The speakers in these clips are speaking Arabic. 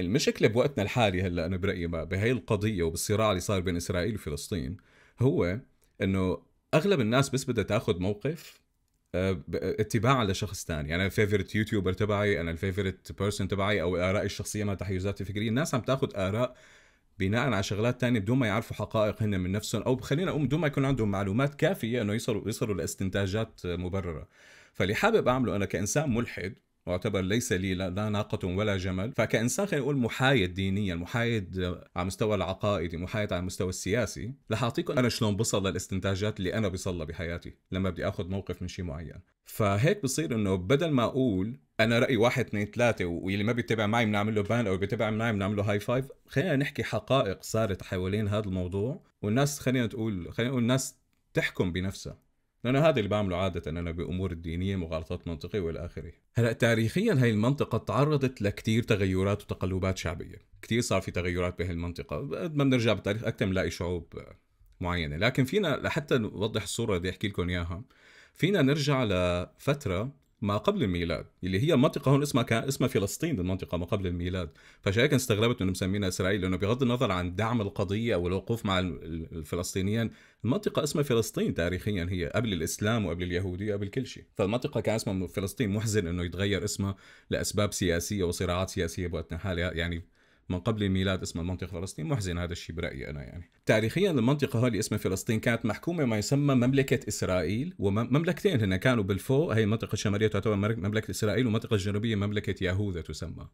المشكله بوقتنا الحالي هلا انا برايي بهي القضيه وبالصراع اللي صار بين اسرائيل وفلسطين هو انه اغلب الناس بس بدها تاخذ موقف آه، آه، اتباعا لشخص ثاني يعني الفيفورت يوتيوبر تبعي انا الفيفورت بيرسون تبعي او ارائي الشخصيه ما تحيزاتي الفكريه الناس عم تاخذ اراء بناء على شغلات تانية بدون ما يعرفوا حقائق هن من نفسهم او خلينا نقول بدون ما يكون عندهم معلومات كافيه انه يصلوا يصلوا لاستنتاجات مبرره فاللي حابب اعمله انا كانسان ملحد معتبر ليس لي لا ناقة ولا جمل فكإنسان خلينا نقول محايد دينيا محايد على مستوى العقائدي محايد على المستوى السياسي رح أعطيكم أنا شلون بصل للاستنتاجات اللي أنا بصلى بحياتي لما بدي أخذ موقف من شيء معين فهيك بصير انه بدل ما اقول انا رايي واحد اثنين ثلاثه واللي ما بيتبع معي بنعمل له بان او بيتبع معي بنعمل له هاي فايف خلينا نحكي حقائق صارت حوالين هذا الموضوع والناس خلينا تقول خلينا نقول الناس تحكم بنفسها لأنه هذا اللي بعمله عادة أنا بأمور الدينية مغالطات منطقية والى آخره هلا تاريخيا هاي المنطقة تعرضت لكتير تغيرات وتقلبات شعبية كتير صار في تغيرات بهي المنطقة قد ما بنرجع بالتاريخ أكثر بنلاقي شعوب معينة لكن فينا لحتى نوضح الصورة اللي أحكي لكم إياها فينا نرجع لفترة ما قبل الميلاد اللي هي منطقه هون اسمها كان اسمها فلسطين المنطقه ما قبل الميلاد فشيء هيك استغربت انه مسمينها اسرائيل لانه بغض النظر عن دعم القضيه او الوقوف مع الفلسطينيين المنطقه اسمها فلسطين تاريخيا هي قبل الاسلام وقبل اليهوديه قبل كل شيء فالمنطقه كان اسمها فلسطين محزن انه يتغير اسمها لاسباب سياسيه وصراعات سياسيه بوقتنا حاليا يعني من قبل الميلاد اسمها المنطقة فلسطين محزن هذا الشيء برايي انا يعني تاريخيا المنطقه هذه اسمها فلسطين كانت محكومه ما يسمى مملكه اسرائيل ومملكتين هن كانوا بالفوق هي المنطقه الشماليه تعتبر مملكه اسرائيل والمنطقه الجنوبيه مملكه يهوذا تسمى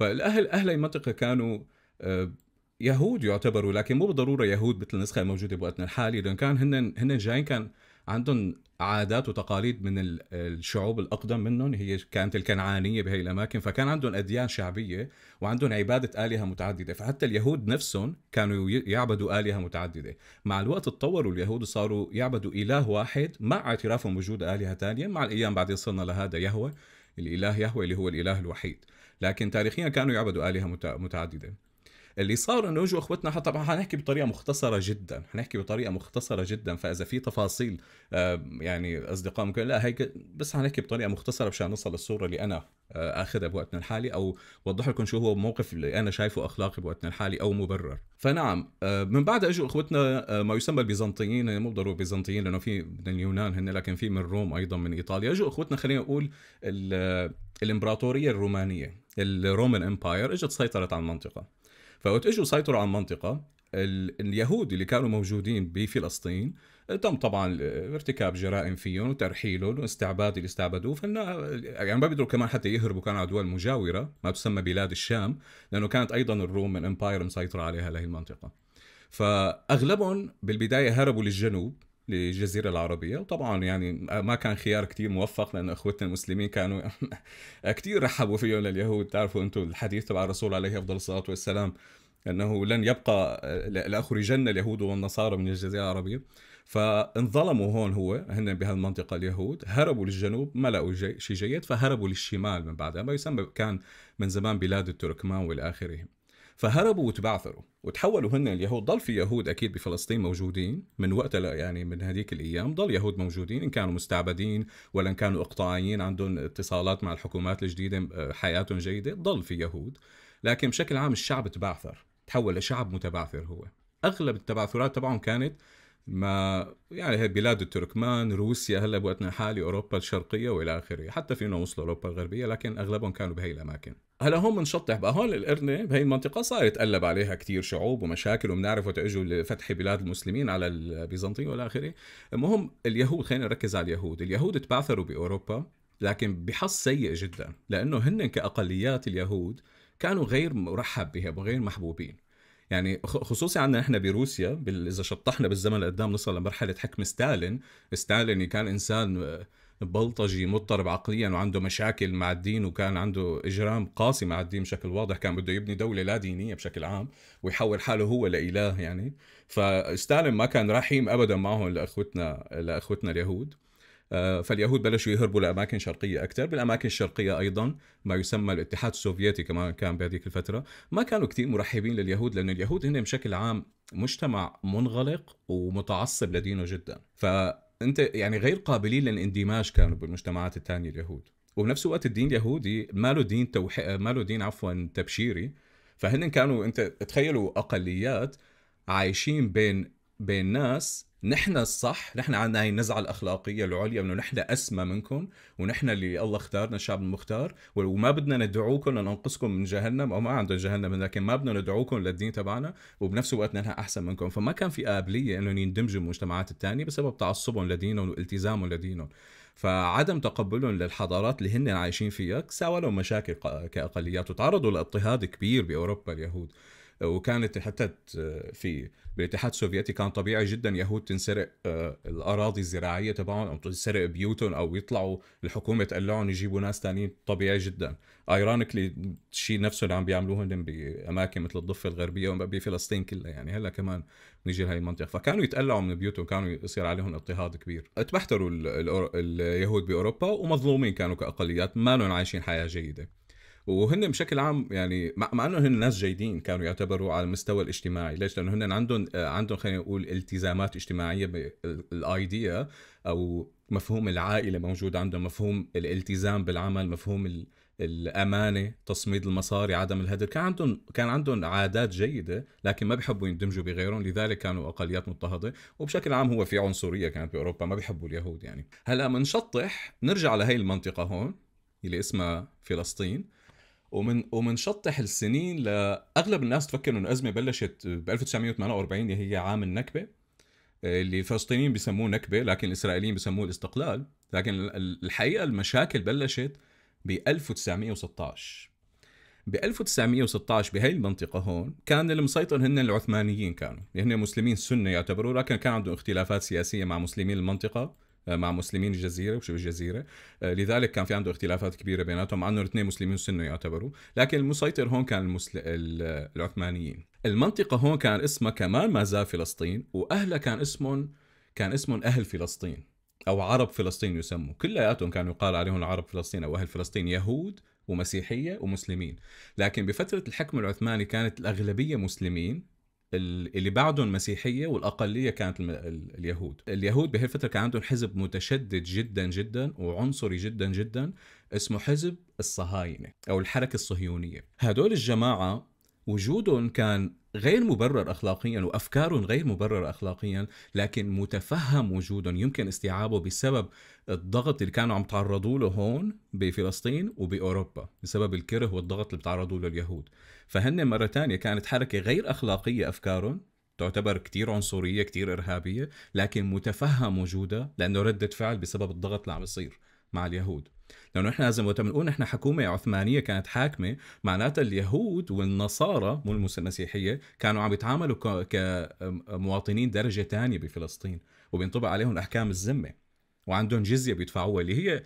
فالاهل اهل المنطقه كانوا آه، يهود يعتبروا لكن مو بالضروره يهود مثل النسخه الموجوده بوقتنا الحالي لان كان هن هن جايين كان عندهم عادات وتقاليد من الشعوب الاقدم منهم هي كانت الكنعانيه بهي الاماكن فكان عندهم اديان شعبيه وعندهم عباده الهه متعدده فحتى اليهود نفسهم كانوا يعبدوا الهه متعدده مع الوقت تطوروا اليهود وصاروا يعبدوا اله واحد مع اعترافهم بوجود الهه ثانيه مع الايام بعدين صرنا لهذا يهوه الاله يهوه اللي هو الاله الوحيد لكن تاريخيا كانوا يعبدوا الهه متعدده اللي صار انه اجوا اخوتنا طبعا حنحكي بطريقه مختصره جدا حنحكي بطريقه مختصره جدا فاذا في تفاصيل يعني اصدقاء ممكن لا هيك بس حنحكي بطريقه مختصره مشان نوصل للصوره اللي انا آه، اخذها بوقتنا الحالي او وضح لكم شو هو موقف اللي انا شايفه اخلاقي بوقتنا الحالي او مبرر فنعم آه، من بعد اجوا اخوتنا آه، ما يسمى البيزنطيين مو ضروري بيزنطيين لانه في من اليونان هن لكن في من روم ايضا من ايطاليا اجوا اخوتنا خلينا نقول الامبراطوريه الرومانيه الرومان امباير اجت سيطرت على المنطقه فوقت اجوا سيطروا على المنطقه اليهود اللي كانوا موجودين بفلسطين تم طبعا ارتكاب جرائم فيهم وترحيلهم واستعباد اللي استعبدوه فانا يعني ما بيقدروا كمان حتى يهربوا كانوا على دول مجاوره ما تسمى بلاد الشام لانه كانت ايضا الروم من امباير مسيطره عليها هذه المنطقه فاغلبهم بالبدايه هربوا للجنوب للجزيرة العربية وطبعا يعني ما كان خيار كتير موفق لأن أخوتنا المسلمين كانوا كتير رحبوا فيهم لليهود تعرفوا أنتم الحديث تبع الرسول عليه أفضل الصلاة والسلام أنه لن يبقى لأخرجن اليهود والنصارى من الجزيرة العربية فانظلموا هون هو هن بهالمنطقة اليهود هربوا للجنوب ما لقوا شيء جيد فهربوا للشمال من بعدها ما يسمى كان من زمان بلاد التركمان والى آخره فهربوا وتبعثروا وتحولوا هن اليهود ضل في يهود اكيد بفلسطين موجودين من وقت يعني من هذيك الايام ضل يهود موجودين ان كانوا مستعبدين ولا ان كانوا اقطاعيين عندهم اتصالات مع الحكومات الجديده آه، حياتهم جيده ضل في يهود لكن بشكل عام الشعب تبعثر تحول لشعب متبعثر هو اغلب التبعثرات تبعهم كانت ما يعني هي بلاد التركمان روسيا هلا بوقتنا الحالي اوروبا الشرقيه والى اخره حتى في انه وصلوا اوروبا الغربيه لكن اغلبهم كانوا بهي الاماكن هلا هون بنشطح بقى هون القرنه بهي المنطقه صار يتقلب عليها كثير شعوب ومشاكل وبنعرف وقت اجوا لفتح بلاد المسلمين على البيزنطيين والى اخره المهم اليهود خلينا نركز على اليهود اليهود تبعثروا باوروبا لكن بحظ سيء جدا لانه هن كاقليات اليهود كانوا غير مرحب بهم وغير محبوبين يعني خصوصي عندنا احنا بروسيا اذا شطحنا بالزمن لقدام نصل لمرحله حكم ستالين ستالين كان انسان آه، بلطجي مضطرب عقليا وعنده مشاكل مع الدين وكان عنده اجرام قاسي مع الدين بشكل واضح كان بده يبني دوله لا دينيه بشكل عام ويحول حاله هو لاله يعني فستالين ما كان رحيم ابدا معهم لاخوتنا لاخوتنا اليهود آه، فاليهود بلشوا يهربوا لاماكن شرقيه اكثر بالاماكن الشرقيه ايضا ما يسمى الاتحاد السوفيتي كمان كان بهذيك الفتره ما كانوا كثير مرحبين لليهود لانه اليهود هن بشكل عام مجتمع منغلق ومتعصب لدينه جدا فانت يعني غير قابلين للاندماج كانوا بالمجتمعات الثانيه اليهود وبنفس الوقت الدين اليهودي ما له دين توح... ما له دين عفوا تبشيري فهن كانوا انت تخيلوا اقليات عايشين بين بين ناس نحن الصح نحن عندنا هاي النزعه الاخلاقيه العليا انه نحن اسمى منكم ونحن اللي الله اختارنا الشعب المختار وما بدنا ندعوكم لننقذكم من جهنم او ما عندهم جهنم لكن ما بدنا ندعوكم للدين تبعنا وبنفس الوقت نحن احسن منكم فما كان في قابليه انهم يندمجوا بالمجتمعات الثانيه بسبب تعصبهم لدينهم والتزامهم لدينهم فعدم تقبلهم للحضارات اللي هن عايشين فيها ساوى لهم مشاكل كاقليات وتعرضوا لاضطهاد كبير باوروبا اليهود وكانت حتى في بالاتحاد السوفيتي كان طبيعي جدا يهود تنسرق آه، الاراضي الزراعيه تبعهم او تنسرق بيوتهم او يطلعوا الحكومه تقلعهم يجيبوا ناس ثانيين طبيعي جدا ايرونيكلي الشيء نفسه اللي عم بيعملوه هن باماكن مثل الضفه الغربيه بفلسطين كلها يعني هلا كمان نيجي لهي المنطقه فكانوا يتقلعوا من بيوتهم كانوا يصير عليهم اضطهاد كبير تبحتروا اليهود باوروبا ومظلومين كانوا كاقليات ما عايشين حياه جيده وهن بشكل عام يعني مع, انه هن ناس جيدين كانوا يعتبروا على المستوى الاجتماعي ليش لانه هن عندهم عندهم خلينا نقول التزامات اجتماعيه بالايديا او مفهوم العائله موجود عندهم مفهوم الالتزام بالعمل مفهوم الامانه تصميد المصاري عدم الهدر كان عندهم كان عندهم عادات جيده لكن ما بيحبوا يندمجوا بغيرهم لذلك كانوا اقليات مضطهده وبشكل عام هو في عنصريه كانت باوروبا ما بيحبوا اليهود يعني هلا منشطح نرجع لهي المنطقه هون اللي اسمها فلسطين ومن ومن شطح السنين لاغلب الناس تفكر انه الازمه بلشت ب 1948 اللي هي عام النكبه اللي الفلسطينيين بيسموه نكبه لكن الاسرائيليين بيسموه الاستقلال لكن الحقيقه المشاكل بلشت ب 1916 ب 1916 بهي المنطقة هون كان المسيطر هن العثمانيين كانوا، يعني هن مسلمين سنة يعتبروا لكن كان عندهم اختلافات سياسية مع مسلمين المنطقة آه، مع مسلمين الجزيره وشبه الجزيره آه، لذلك كان في عنده اختلافات كبيره بيناتهم مع انه الاثنين مسلمين سنه يعتبروا لكن المسيطر هون كان المسل... العثمانيين المنطقه هون كان اسمها كمان ما زال فلسطين واهلها كان اسمهم كان اسمهم اهل فلسطين او عرب فلسطين يسموا كلياتهم كانوا يقال عليهم عرب فلسطين او اهل فلسطين يهود ومسيحيه ومسلمين لكن بفتره الحكم العثماني كانت الاغلبيه مسلمين اللي بعده المسيحيه والاقليه كانت اليهود اليهود بهالفتره كان عندهم حزب متشدد جدا جدا وعنصري جدا جدا اسمه حزب الصهاينه او الحركه الصهيونيه هدول الجماعه وجودهم كان غير مبرر اخلاقيا وافكارهم غير مبرره اخلاقيا لكن متفهم وجودهم يمكن استيعابه بسبب الضغط اللي كانوا عم تعرضوا له هون بفلسطين وباوروبا بسبب الكره والضغط اللي بتعرضوا له اليهود فهن مرة ثانية كانت حركة غير أخلاقية أفكارهم تعتبر كتير عنصرية كتير إرهابية لكن متفهم وجودها لأنه ردة فعل بسبب الضغط اللي عم بيصير مع اليهود لأنه إحنا لازم وقت بنقول إحنا حكومة عثمانية كانت حاكمة معناتها اليهود والنصارى مو المسيحية كانوا عم يتعاملوا كمواطنين درجة ثانية بفلسطين وبينطبق عليهم أحكام الذمة وعندهم جزية بيدفعوها اللي هي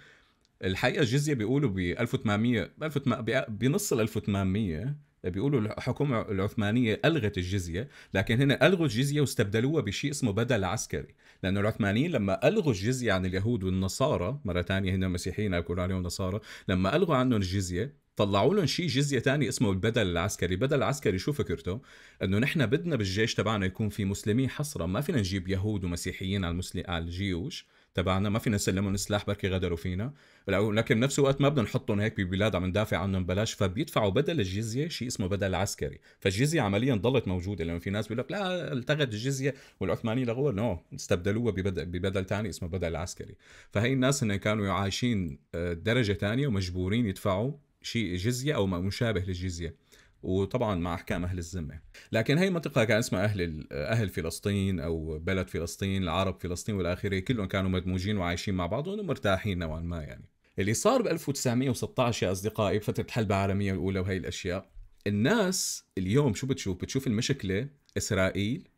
الحقيقة الجزية بيقولوا ب 1800 بنص ال 1800 بيقولوا الحكومة العثمانية ألغت الجزية لكن هنا ألغوا الجزية واستبدلوها بشيء اسمه بدل عسكري لأنه العثمانيين لما ألغوا الجزية عن اليهود والنصارى مرة ثانية هنا مسيحيين أقول عليهم نصارى لما ألغوا عنهم الجزية طلعوا لهم شيء جزية تاني اسمه البدل العسكري البدل العسكري شو فكرته انه نحن بدنا بالجيش تبعنا يكون في مسلمين حصرا ما فينا نجيب يهود ومسيحيين على, المسلم... على الجيوش تبعنا ما فينا نسلمهم السلاح بركي غدروا فينا لكن بنفس الوقت ما بدنا نحطهم هيك ببلاد عم ندافع عنهم بلاش فبيدفعوا بدل الجزيه شيء اسمه بدل عسكري فالجزيه عمليا ضلت موجوده لانه في ناس بيقول لك لا التغت الجزيه والعثمانيين لغوها نو استبدلوها ببدل ببدل ثاني اسمه بدل عسكري فهي الناس هن كانوا عايشين آه، درجه ثانيه ومجبورين يدفعوا شيء جزيه او ما مشابه للجزيه وطبعا مع احكام اهل الذمه لكن هي منطقه كان اسمها اهل اهل فلسطين او بلد فلسطين العرب فلسطين والى اخره كلهم كانوا مدموجين وعايشين مع بعضهم ومرتاحين نوعا ما يعني اللي صار ب 1916 يا اصدقائي بفتره الحرب العالميه الاولى وهي الاشياء الناس اليوم شو بتشوف بتشوف المشكله اسرائيل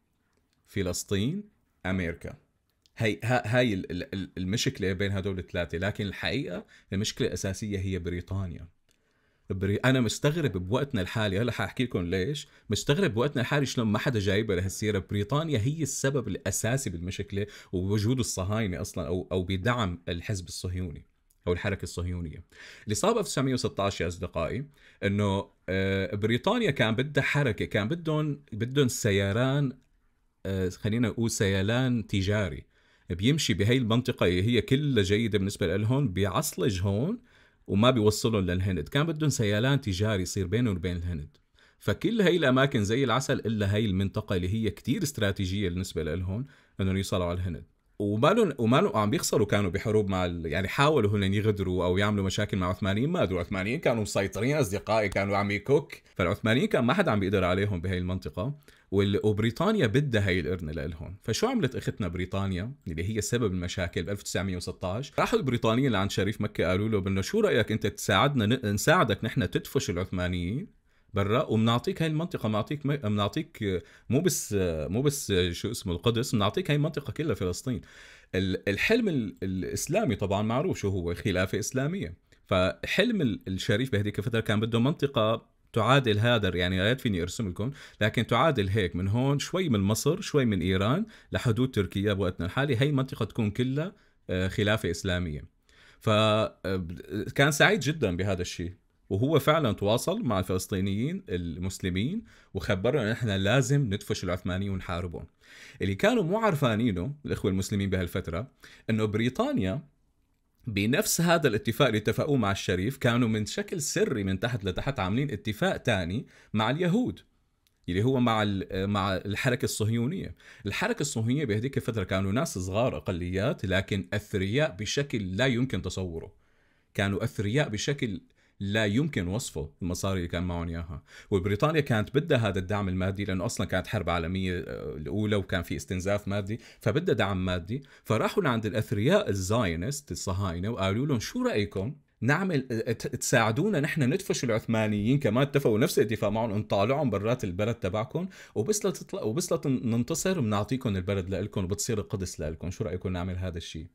فلسطين امريكا هي هاي المشكله بين هدول الثلاثه لكن الحقيقه المشكله الاساسيه هي بريطانيا بري... انا مستغرب بوقتنا الحالي هلا حاحكي لكم ليش مستغرب بوقتنا الحالي شلون ما حدا جايبها لهالسيره بريطانيا هي السبب الاساسي بالمشكله ووجود الصهاينه اصلا او او بدعم الحزب الصهيوني او الحركه الصهيونيه اللي صار ب 1916 يا اصدقائي انه آه، بريطانيا كان بدها حركه كان بدهم بدهم سياران آه، خلينا نقول سيلان تجاري بيمشي بهي المنطقه هي كلها جيده بالنسبه لهم بيعصلج هون وما بيوصلهم للهند كان بدهم سيلان تجاري يصير بينهم وبين الهند فكل هاي الاماكن زي العسل الا هاي المنطقه اللي هي كتير استراتيجيه بالنسبه لهم انهم يوصلوا على الهند ومالهم وما عم بيخسروا كانوا بحروب مع ال... يعني حاولوا هن يغدروا او يعملوا مشاكل مع العثمانيين ما قدروا العثمانيين كانوا مسيطرين اصدقائي كانوا عم يكوك فالعثمانيين كان ما حدا عم بيقدر عليهم بهي المنطقه وال... وبريطانيا بدها هي القرنة لهم فشو عملت اختنا بريطانيا اللي هي سبب المشاكل ب 1916 راحوا البريطانيين لعند شريف مكه قالوا له انه شو رايك انت تساعدنا ن... نساعدك نحن تدفش العثمانيين برا وبنعطيك هاي المنطقه بنعطيك بنعطيك مو بس مو بس شو اسمه القدس بنعطيك هاي المنطقه كلها فلسطين الحلم الاسلامي طبعا معروف شو هو خلافه اسلاميه فحلم الشريف بهذيك الفتره كان بده منطقه تعادل هذا يعني لا يكفيني ارسم لكم لكن تعادل هيك من هون شوي من مصر شوي من ايران لحدود تركيا بوقتنا الحالي هي منطقه تكون كلها آه، خلافه اسلاميه فكان آه، سعيد جدا بهذا الشيء وهو فعلا تواصل مع الفلسطينيين المسلمين وخبرهم ان احنا لازم ندفش العثمانيين ونحاربهم اللي كانوا مو عارفانينه الاخوه المسلمين بهالفتره انه بريطانيا بنفس هذا الاتفاق اللي اتفقوه مع الشريف كانوا من شكل سري من تحت لتحت عاملين اتفاق تاني مع اليهود اللي هو مع مع الحركه الصهيونيه، الحركه الصهيونيه بهذيك الفتره كانوا ناس صغار اقليات لكن اثرياء بشكل لا يمكن تصوره. كانوا اثرياء بشكل لا يمكن وصفه المصاري اللي كان معهم اياها وبريطانيا كانت بدها هذا الدعم المادي لانه اصلا كانت حرب عالميه آه، الاولى وكان في استنزاف مادي فبدها دعم مادي فراحوا لعند الاثرياء الزاينست الصهاينه وقالوا لهم شو رايكم نعمل آه، تساعدونا نحن ندفش العثمانيين كمان اتفقوا نفس الاتفاق معهم نطالعهم برات البلد تبعكم وبس لتطلع وبس لتنتصر بنعطيكم البلد لكم وبتصير القدس لكم شو رايكم نعمل هذا الشيء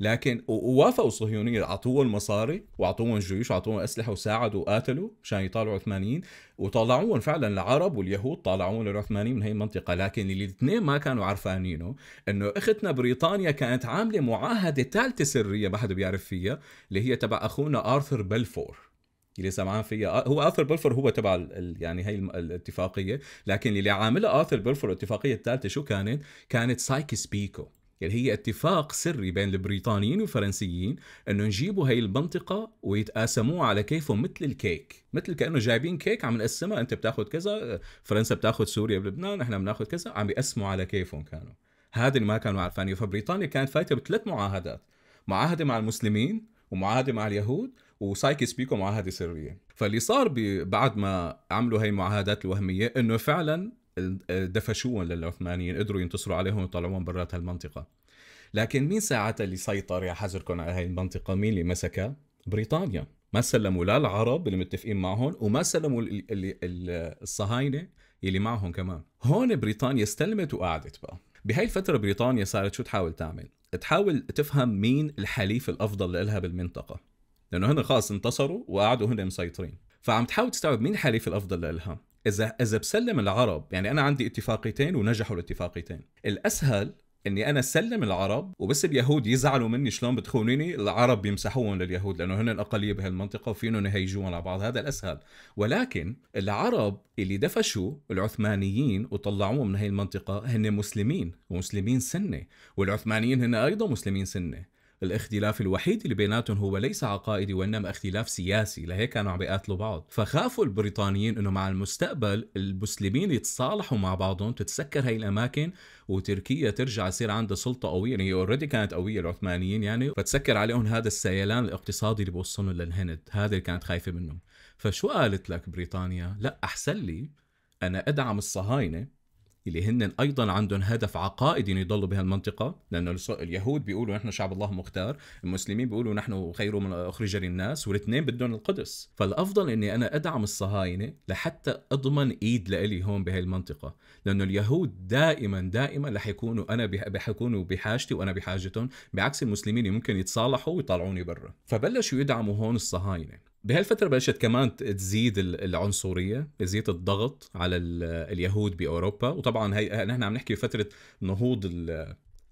لكن ووافقوا الصهيونيه اعطوهم مصاري واعطوهم جيوش واعطوهم اسلحه وساعدوا وقاتلوا مشان يطالعوا العثمانيين وطلعوهم فعلا العرب واليهود طالعوهم العثمانيين من هي المنطقه لكن اللي الاثنين ما كانوا عرفانينه انه اختنا بريطانيا كانت عامله معاهده ثالثه سريه ما حدا بيعرف فيها اللي هي تبع اخونا ارثر بلفور اللي سمعان فيها هو اثر بلفور هو تبع يعني هي الاتفاقيه لكن اللي عاملها اثر بلفور الاتفاقيه الثالثه شو كانت؟ كانت سايكس بيكو اللي هي اتفاق سري بين البريطانيين والفرنسيين انه يجيبوا هاي المنطقه ويتقاسموها على كيفهم مثل الكيك مثل كانه جايبين كيك عم نقسمها انت بتاخذ كذا فرنسا بتاخذ سوريا بلبنان احنا بناخذ كذا عم يقسموا على كيفهم كانوا هذا اللي ما كانوا عارفينه فبريطانيا كانت فايته بثلاث معاهدات معاهده مع المسلمين ومعاهده مع اليهود وسايكس بيكو معاهده سريه فاللي صار بعد ما عملوا هاي المعاهدات الوهميه انه فعلا دفشوهم للعثمانيين قدروا ينتصروا عليهم ويطلعوهم برات هالمنطقه لكن مين ساعتها اللي سيطر يا حذركم على هاي المنطقه مين اللي مسكها بريطانيا ما سلموا لا العرب اللي متفقين معهم وما سلموا الصهاينه اللي معهم كمان هون بريطانيا استلمت وقعدت بقى بهاي الفترة بريطانيا صارت شو تحاول تعمل؟ تحاول تفهم مين الحليف الأفضل لها بالمنطقة لأنه هن خلاص انتصروا وقعدوا هن مسيطرين فعم تحاول تستوعب مين الحليف الأفضل لها اذا اذا بسلم العرب يعني انا عندي اتفاقيتين ونجحوا الاتفاقيتين الاسهل اني انا سلم العرب وبس اليهود يزعلوا مني شلون بتخونيني العرب بيمسحوهم لليهود لانه هن الاقليه بهالمنطقه وفيهم يهيجوهم على بعض هذا الاسهل ولكن العرب اللي دفشوا العثمانيين وطلعوهم من هي المنطقه هن مسلمين ومسلمين سنه والعثمانيين هن ايضا مسلمين سنه الاختلاف الوحيد اللي بيناتهم هو ليس عقائدي وانما اختلاف سياسي لهيك كانوا عم بيقاتلوا بعض فخافوا البريطانيين انه مع المستقبل المسلمين يتصالحوا مع بعضهم تتسكر هاي الاماكن وتركيا ترجع يصير عندها سلطه قويه يعني هي اوريدي كانت قويه العثمانيين يعني فتسكر عليهم هذا السيلان الاقتصادي اللي بوصلهم للهند هذا اللي كانت خايفه منه فشو قالت لك بريطانيا لا احسن لي انا ادعم الصهاينه اللي هن ايضا عندهم هدف عقائدي يضلوا بهالمنطقه لانه اليهود بيقولوا نحن شعب الله مختار المسلمين بيقولوا نحن خير من اخرج للناس والاثنين بدهم القدس فالافضل اني انا ادعم الصهاينه لحتى اضمن ايد لإلي هون بهالمنطقه لانه اليهود دائما دائما رح يكونوا انا رح يكونوا بحاجتي وانا بحاجتهم بعكس المسلمين اللي ممكن يتصالحوا ويطلعوني برا فبلشوا يدعموا هون الصهاينه بهالفترة بلشت كمان تزيد العنصرية تزيد الضغط على اليهود بأوروبا وطبعا هي نحن عم نحكي بفترة نهوض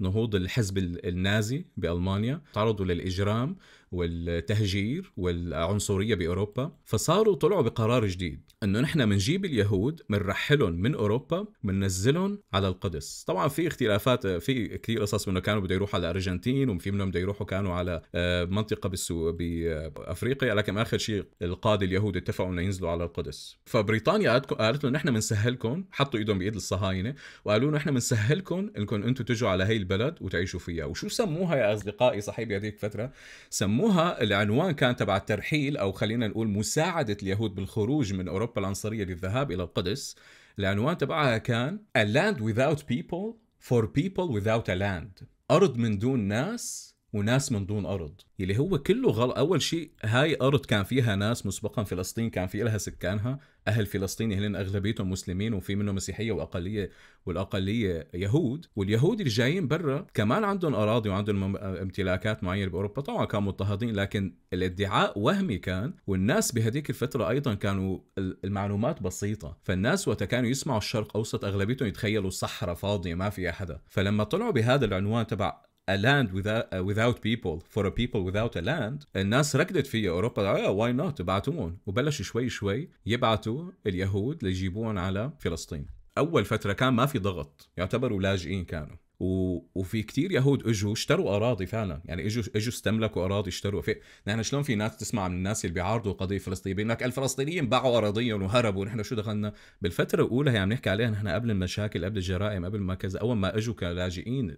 نهوض الحزب النازي بألمانيا تعرضوا للإجرام والتهجير والعنصرية بأوروبا فصاروا طلعوا بقرار جديد انه نحن بنجيب اليهود بنرحلهم من اوروبا بننزلهم على القدس طبعا في اختلافات في كثير قصص منه كانوا بده يروحوا على الارجنتين وفي منهم بده يروحوا كانوا على آه، منطقه بالسو... بافريقيا لكن اخر شيء القاده اليهود اتفقوا انه ينزلوا على القدس فبريطانيا قالت لهم نحن بنسهلكم حطوا ايدهم بايد الصهاينه وقالوا له نحن بنسهلكم انكم انتم تجوا على هي البلد وتعيشوا فيها وشو سموها يا اصدقائي صاحبي هذيك الفتره سموها العنوان كان تبع الترحيل او خلينا نقول مساعده اليهود بالخروج من اوروبا الأوروبا العنصرية للذهاب إلى القدس العنوان تبعها كان A land without people for people without a land أرض من دون ناس وناس من دون ارض اللي هو كله غلط اول شيء هاي ارض كان فيها ناس مسبقا فلسطين كان في لها سكانها اهل فلسطين هن اغلبيتهم مسلمين وفي منهم مسيحيه واقليه والاقليه يهود واليهود اللي جايين برا كمان عندهم اراضي وعندهم امتلاكات معينه باوروبا طبعا كانوا مضطهدين لكن الادعاء وهمي كان والناس بهذيك الفتره ايضا كانوا المعلومات بسيطه فالناس وقت كانوا يسمعوا الشرق اوسط اغلبيتهم يتخيلوا صحراء فاضيه ما فيها حدا فلما طلعوا بهذا العنوان تبع a land without, uh, without people for a people without a land الناس ركضت في اوروبا اه واي نوت ابعتوهم وبلشوا شوي شوي يبعتوا اليهود ليجيبوهم على فلسطين اول فتره كان ما في ضغط يعتبروا لاجئين كانوا و... وفي كتير يهود اجوا اشتروا اراضي فعلا يعني اجوا اجوا استملكوا اراضي اشتروا في نحن شلون في ناس تسمع من الناس اللي بيعارضوا القضيه الفلسطينيه بيقول لك الفلسطينيين باعوا اراضيهم وهربوا نحن شو دخلنا بالفتره الاولى هي يعني عم نحكي عليها نحن قبل المشاكل قبل الجرائم قبل ما كذا اول ما اجوا كلاجئين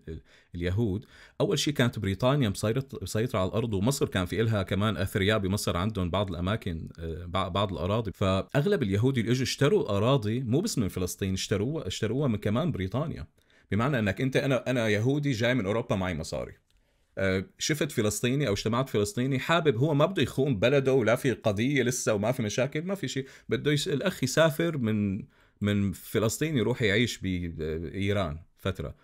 اليهود اول شيء كانت بريطانيا مسيطره على الارض ومصر كان في لها كمان اثرياء بمصر عندهم بعض الاماكن آه، بعض الاراضي فاغلب اليهود اللي اجوا اشتروا اراضي مو بس من فلسطين اشتروها اشتروها من كمان بريطانيا بمعنى انك انت انا انا يهودي جاي من اوروبا معي مصاري آه، شفت فلسطيني او اجتمعت فلسطيني حابب هو ما بده يخون بلده ولا في قضيه لسه وما في مشاكل ما في شيء بده يش... الاخ يسافر من من فلسطين يروح يعيش بايران آه، فتره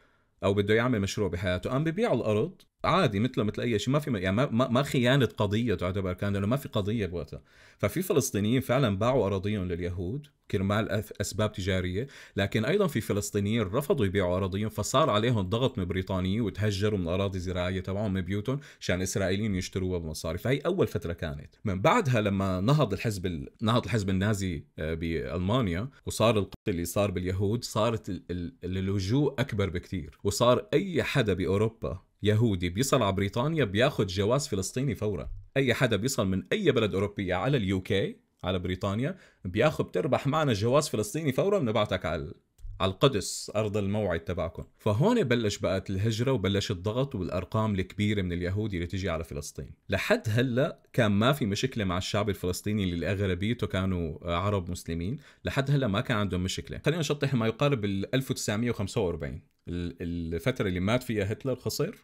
او بده يعمل مشروع بحياته قام ببيع الارض عادي مثله مثل اي شيء ما في يعني ما ما خيانه قضيه تعتبر كان لانه ما في قضيه بوقتها ففي فلسطينيين فعلا باعوا اراضيهم لليهود كرمال اسباب تجاريه لكن ايضا في فلسطينيين رفضوا يبيعوا اراضيهم فصار عليهم ضغط من بريطانيين وتهجروا من اراضي زراعيه تبعهم من بيوتهم عشان اسرائيليين يشتروها بمصاري فهي اول فتره كانت من بعدها لما نهض الحزب ال... نهض الحزب النازي آه، بالمانيا وصار القتل اللي صار باليهود صارت اللجوء اكبر بكثير وصار اي حدا باوروبا يهودي بيصل على بريطانيا بياخذ جواز فلسطيني فورا اي حدا بيصل من اي بلد اوروبيه على اليو كي على بريطانيا بياخذ بتربح معنا جواز فلسطيني فورا بنبعتك على على القدس ارض الموعد تبعكم فهون بلش بقت الهجره وبلش الضغط والارقام الكبيره من اليهود اللي تجي على فلسطين لحد هلا كان ما في مشكله مع الشعب الفلسطيني اللي اغلبيته كانوا عرب مسلمين لحد هلا ما كان عندهم مشكله خلينا نشطح ما يقارب ال 1945 الفتره اللي مات فيها هتلر خسر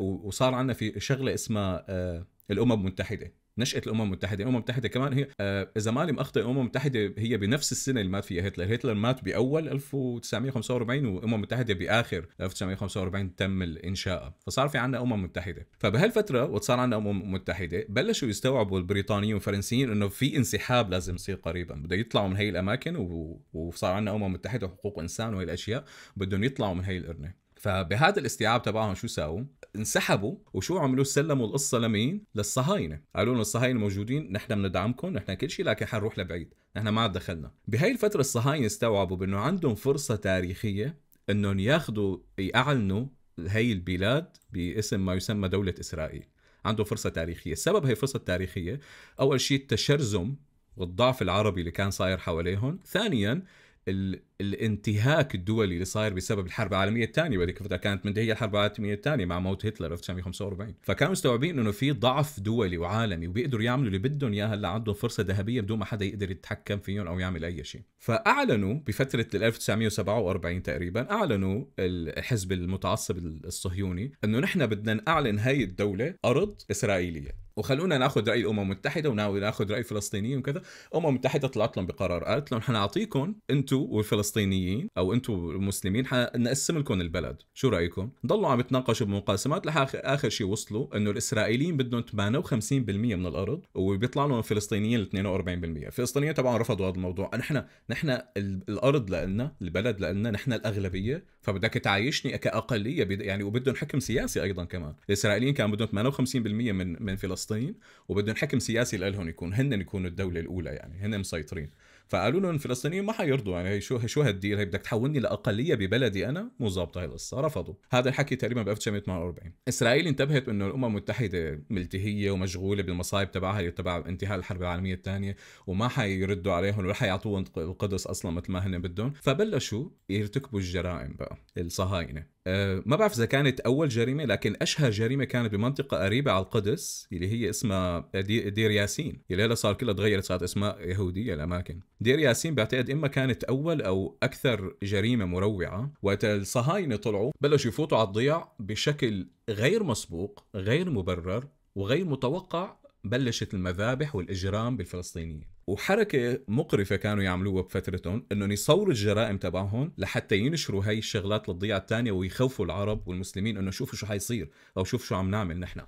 وصار عندنا في شغله اسمها آه، الامم المتحده نشأة الأمم المتحدة، الأمم المتحدة كمان هي آه، اذا إذا لي مخطئ الأمم المتحدة هي بنفس السنة اللي مات فيها هتلر، هتلر مات بأول 1945 والأمم المتحدة بآخر 1945 تم الانشاء فصار في عندنا أمم متحدة، فبهالفترة وقت صار عندنا أمم متحدة بلشوا يستوعبوا البريطانيين والفرنسيين إنه في انسحاب لازم يصير قريبا، بده يطلعوا من هي الأماكن و... وصار عندنا أمم متحدة وحقوق إنسان وهي الأشياء، بدهم يطلعوا من هي القرنة، فبهذا الاستيعاب تبعهم شو ساووا؟ انسحبوا وشو عملوا؟ سلموا القصه لمين؟ للصهاينه، قالوا لهم الصهاينه موجودين نحن بندعمكم، نحن كل شيء لكن حنروح لبعيد، نحن ما عاد دخلنا. بهي الفتره الصهاينه استوعبوا بانه عندهم فرصه تاريخيه انهم ياخذوا يعلنوا هي البلاد باسم ما يسمى دوله اسرائيل. عنده فرصه تاريخيه، سبب هي الفرصه التاريخيه اول شيء التشرذم والضعف العربي اللي كان صاير حواليهم، ثانيا ال... الانتهاك الدولي اللي صاير بسبب الحرب العالميه الثانيه وهذيك الفتره كانت منتهيه الحرب العالميه الثانيه مع موت هتلر 1945 فكانوا مستوعبين انه في ضعف دولي وعالمي وبيقدروا يعملوا اللي بدهم اياه هلا عندهم فرصه ذهبيه بدون ما حدا يقدر يتحكم فيهم او يعمل اي شيء فاعلنوا بفتره 1947 تقريبا اعلنوا الحزب المتعصب الصهيوني انه نحن بدنا نعلن هاي الدوله ارض اسرائيليه وخلونا ناخذ راي الامم المتحده وناخذ راي الفلسطينيين وكذا، الامم المتحده طلعت لهم بقرار قالت لهم حنعطيكم انتم والفلسطينيين او انتم المسلمين حنقسم لكم البلد، شو رايكم؟ ضلوا عم يتناقشوا بمقاسمات لحق اخر شيء وصلوا انه الاسرائيليين بدهم 58% من الارض وبيطلع لهم الفلسطينيين 42%، الفلسطينيين طبعا رفضوا هذا الموضوع، نحن نحن الارض لنا، البلد لنا، نحن الاغلبيه، فبدك تعايشني كاقليه يعني وبدهم حكم سياسي ايضا كمان، الاسرائيليين كان بدهم 58% من من فلسطين فلسطين وبدهم حكم سياسي لهم يكون هن يكونوا الدوله الاولى يعني هن مسيطرين فقالوا لهم الفلسطينيين ما حيرضوا يعني شو شو هالديل هي بدك تحولني لاقليه ببلدي انا مو ظابطه هي القصه رفضوا هذا الحكي تقريبا ب 1948 اسرائيل انتبهت انه الامم المتحده ملتهيه ومشغوله بالمصايب تبعها اللي تبع انتهاء الحرب العالميه الثانيه وما حيردوا عليهم ولا حيعطوهم القدس اصلا مثل ما هن بدهم فبلشوا يرتكبوا الجرائم بقى الصهاينه أه ما بعرف اذا كانت اول جريمه لكن اشهر جريمه كانت بمنطقه قريبه على القدس اللي هي اسمها دير ياسين اللي هلا صار كلها تغيرت صارت اسماء يهوديه الاماكن دير ياسين بعتقد اما كانت اول او اكثر جريمه مروعه وقت الصهاينه طلعوا بلشوا يفوتوا على الضياع بشكل غير مسبوق غير مبرر وغير متوقع بلشت المذابح والاجرام بالفلسطينيين وحركه مقرفه كانوا يعملوها بفترتهم انهم يصوروا الجرائم تبعهم لحتى ينشروا هاي الشغلات للضيعه الثانيه ويخوفوا العرب والمسلمين انه شوفوا شو حيصير او شوفوا شو عم نعمل نحن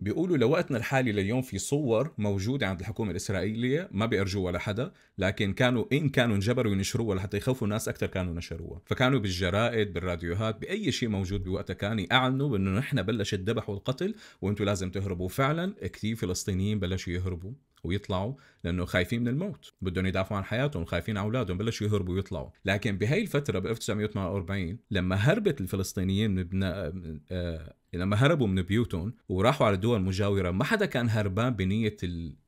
بيقولوا لوقتنا الحالي لليوم في صور موجوده عند الحكومه الاسرائيليه ما بيرجوا لحدا لكن كانوا ان كانوا انجبروا ينشروها لحتى يخوفوا الناس اكثر كانوا نشروها فكانوا بالجرائد بالراديوهات باي شيء موجود بوقتها كان يعلنوا بأنه نحن بلش الذبح والقتل وأنتوا لازم تهربوا فعلا كثير فلسطينيين بلشوا يهربوا ويطلعوا لانه خايفين من الموت بدهم يدافعوا عن حياتهم خايفين على اولادهم بلشوا يهربوا ويطلعوا لكن بهي الفتره ب 1948 لما هربت الفلسطينيين من بناء آه، لما هربوا من بيوتهم وراحوا على الدول المجاورة ما حدا كان هربان بنية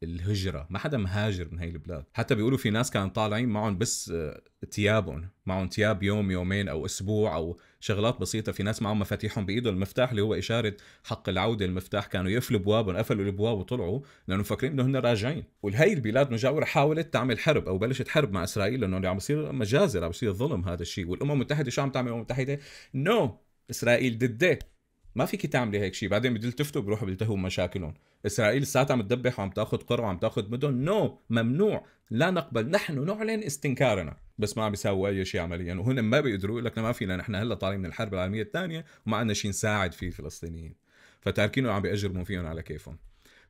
الهجرة ما حدا مهاجر من هاي البلاد حتى بيقولوا في ناس كانوا طالعين معهم بس آه، تيابهم معهم تياب يوم يومين أو أسبوع أو شغلات بسيطه في ناس معهم مفاتيحهم بايده المفتاح اللي هو اشاره حق العوده المفتاح كانوا يقفلوا بوابهم قفلوا الابواب وطلعوا لانه مفكرين انه هن راجعين والهي البلاد المجاوره حاولت تعمل حرب او بلشت حرب مع اسرائيل لانه اللي عم يصير مجازر عم يصير ظلم هذا الشيء والامم المتحده شو عم تعمل الامم المتحده نو no. اسرائيل ضدك ما فيك تعملي هيك شيء بعدين بدل يلتفتوا بروحوا بيلتهوا مشاكلهم اسرائيل لساتها عم تدبح وعم تاخذ قرى وعم تاخذ مدن نو no. ممنوع لا نقبل نحن نعلن استنكارنا بس ما عم بيساووا اي شيء عمليا وهن ما بيقدروا يقول لك ما فينا نحن هلا طالعين من الحرب العالميه الثانيه وما عندنا شيء نساعد فيه الفلسطينيين فتاركينه عم بيأجرموا فيهم على كيفهم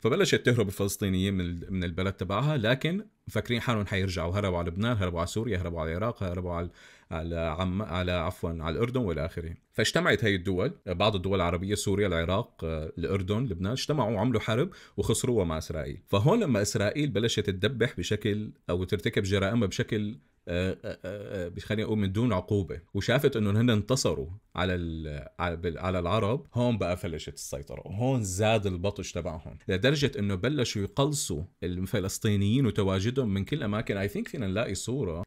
فبلشت تهرب الفلسطينيين من من البلد تبعها لكن مفكرين حالهم حيرجعوا هربوا على لبنان هربوا على سوريا هربوا على العراق هربوا على على عم على عفوا على الاردن والى اخره فاجتمعت هي الدول بعض الدول العربيه سوريا العراق آه، الاردن لبنان اجتمعوا وعملوا حرب وخسروها مع اسرائيل فهون لما اسرائيل بلشت تدبح بشكل او ترتكب جرائمها بشكل آه، آه، آه، مش خليني اقول من دون عقوبه وشافت انه هن انتصروا على على العرب هون بقى فلشت السيطره وهون زاد البطش تبعهم لدرجه انه بلشوا يقلصوا الفلسطينيين وتواجدهم من كل اماكن اي ثينك فينا نلاقي صوره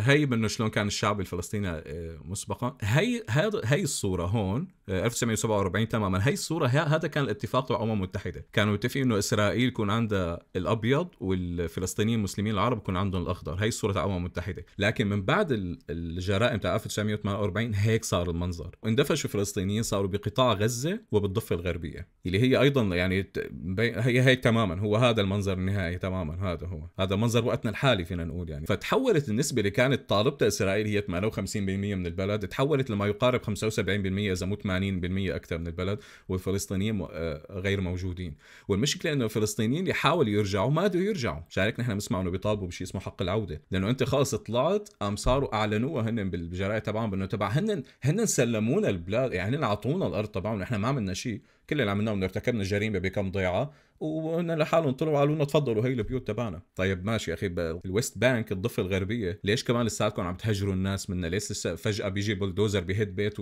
هي منه شلون كان الشعب الفلسطيني مسبقا هي هاي الصوره هون 1947 آه، تماما هي الصورة هذا كان الاتفاق تبع الأمم المتحدة كانوا يتفقوا انه اسرائيل يكون عندها الابيض والفلسطينيين المسلمين العرب يكون عندهم الاخضر هي الصورة تبع الأمم المتحدة لكن من بعد الجرائم تاع 1948 هيك صار المنظر اندفشوا الفلسطينيين صاروا بقطاع غزة وبالضفة الغربية اللي هي ايضا يعني هي هي تماما هو هذا المنظر النهائي تماما هذا هو هذا منظر وقتنا الحالي فينا نقول يعني فتحولت النسبة اللي كانت طالبتها اسرائيل هي 58% من البلد تحولت لما يقارب 75% اذا مو 80% اكثر من البلد والفلسطينيين آه، غير موجودين والمشكله انه الفلسطينيين اللي حاولوا يرجعوا ما قدروا يرجعوا شارك نحن بنسمع انه بيطالبوا بشيء اسمه حق العوده لانه انت خلص طلعت قام صاروا اعلنوها هن بالجرائد تبعهم انه تبع هن هن سلمونا البلاد يعني اعطونا الارض تبعهم نحن ما عملنا شيء كل اللي عملناه انه ارتكبنا جريمه بكم ضيعه وقلنا لحالهم طلعوا قالوا لنا تفضلوا هي البيوت تبعنا طيب ماشي يا اخي الويست بانك الضفه الغربيه ليش كمان لساتكم عم تهجروا الناس منا ليش لسه فجاه بيجي بلدوزر بيهد بيت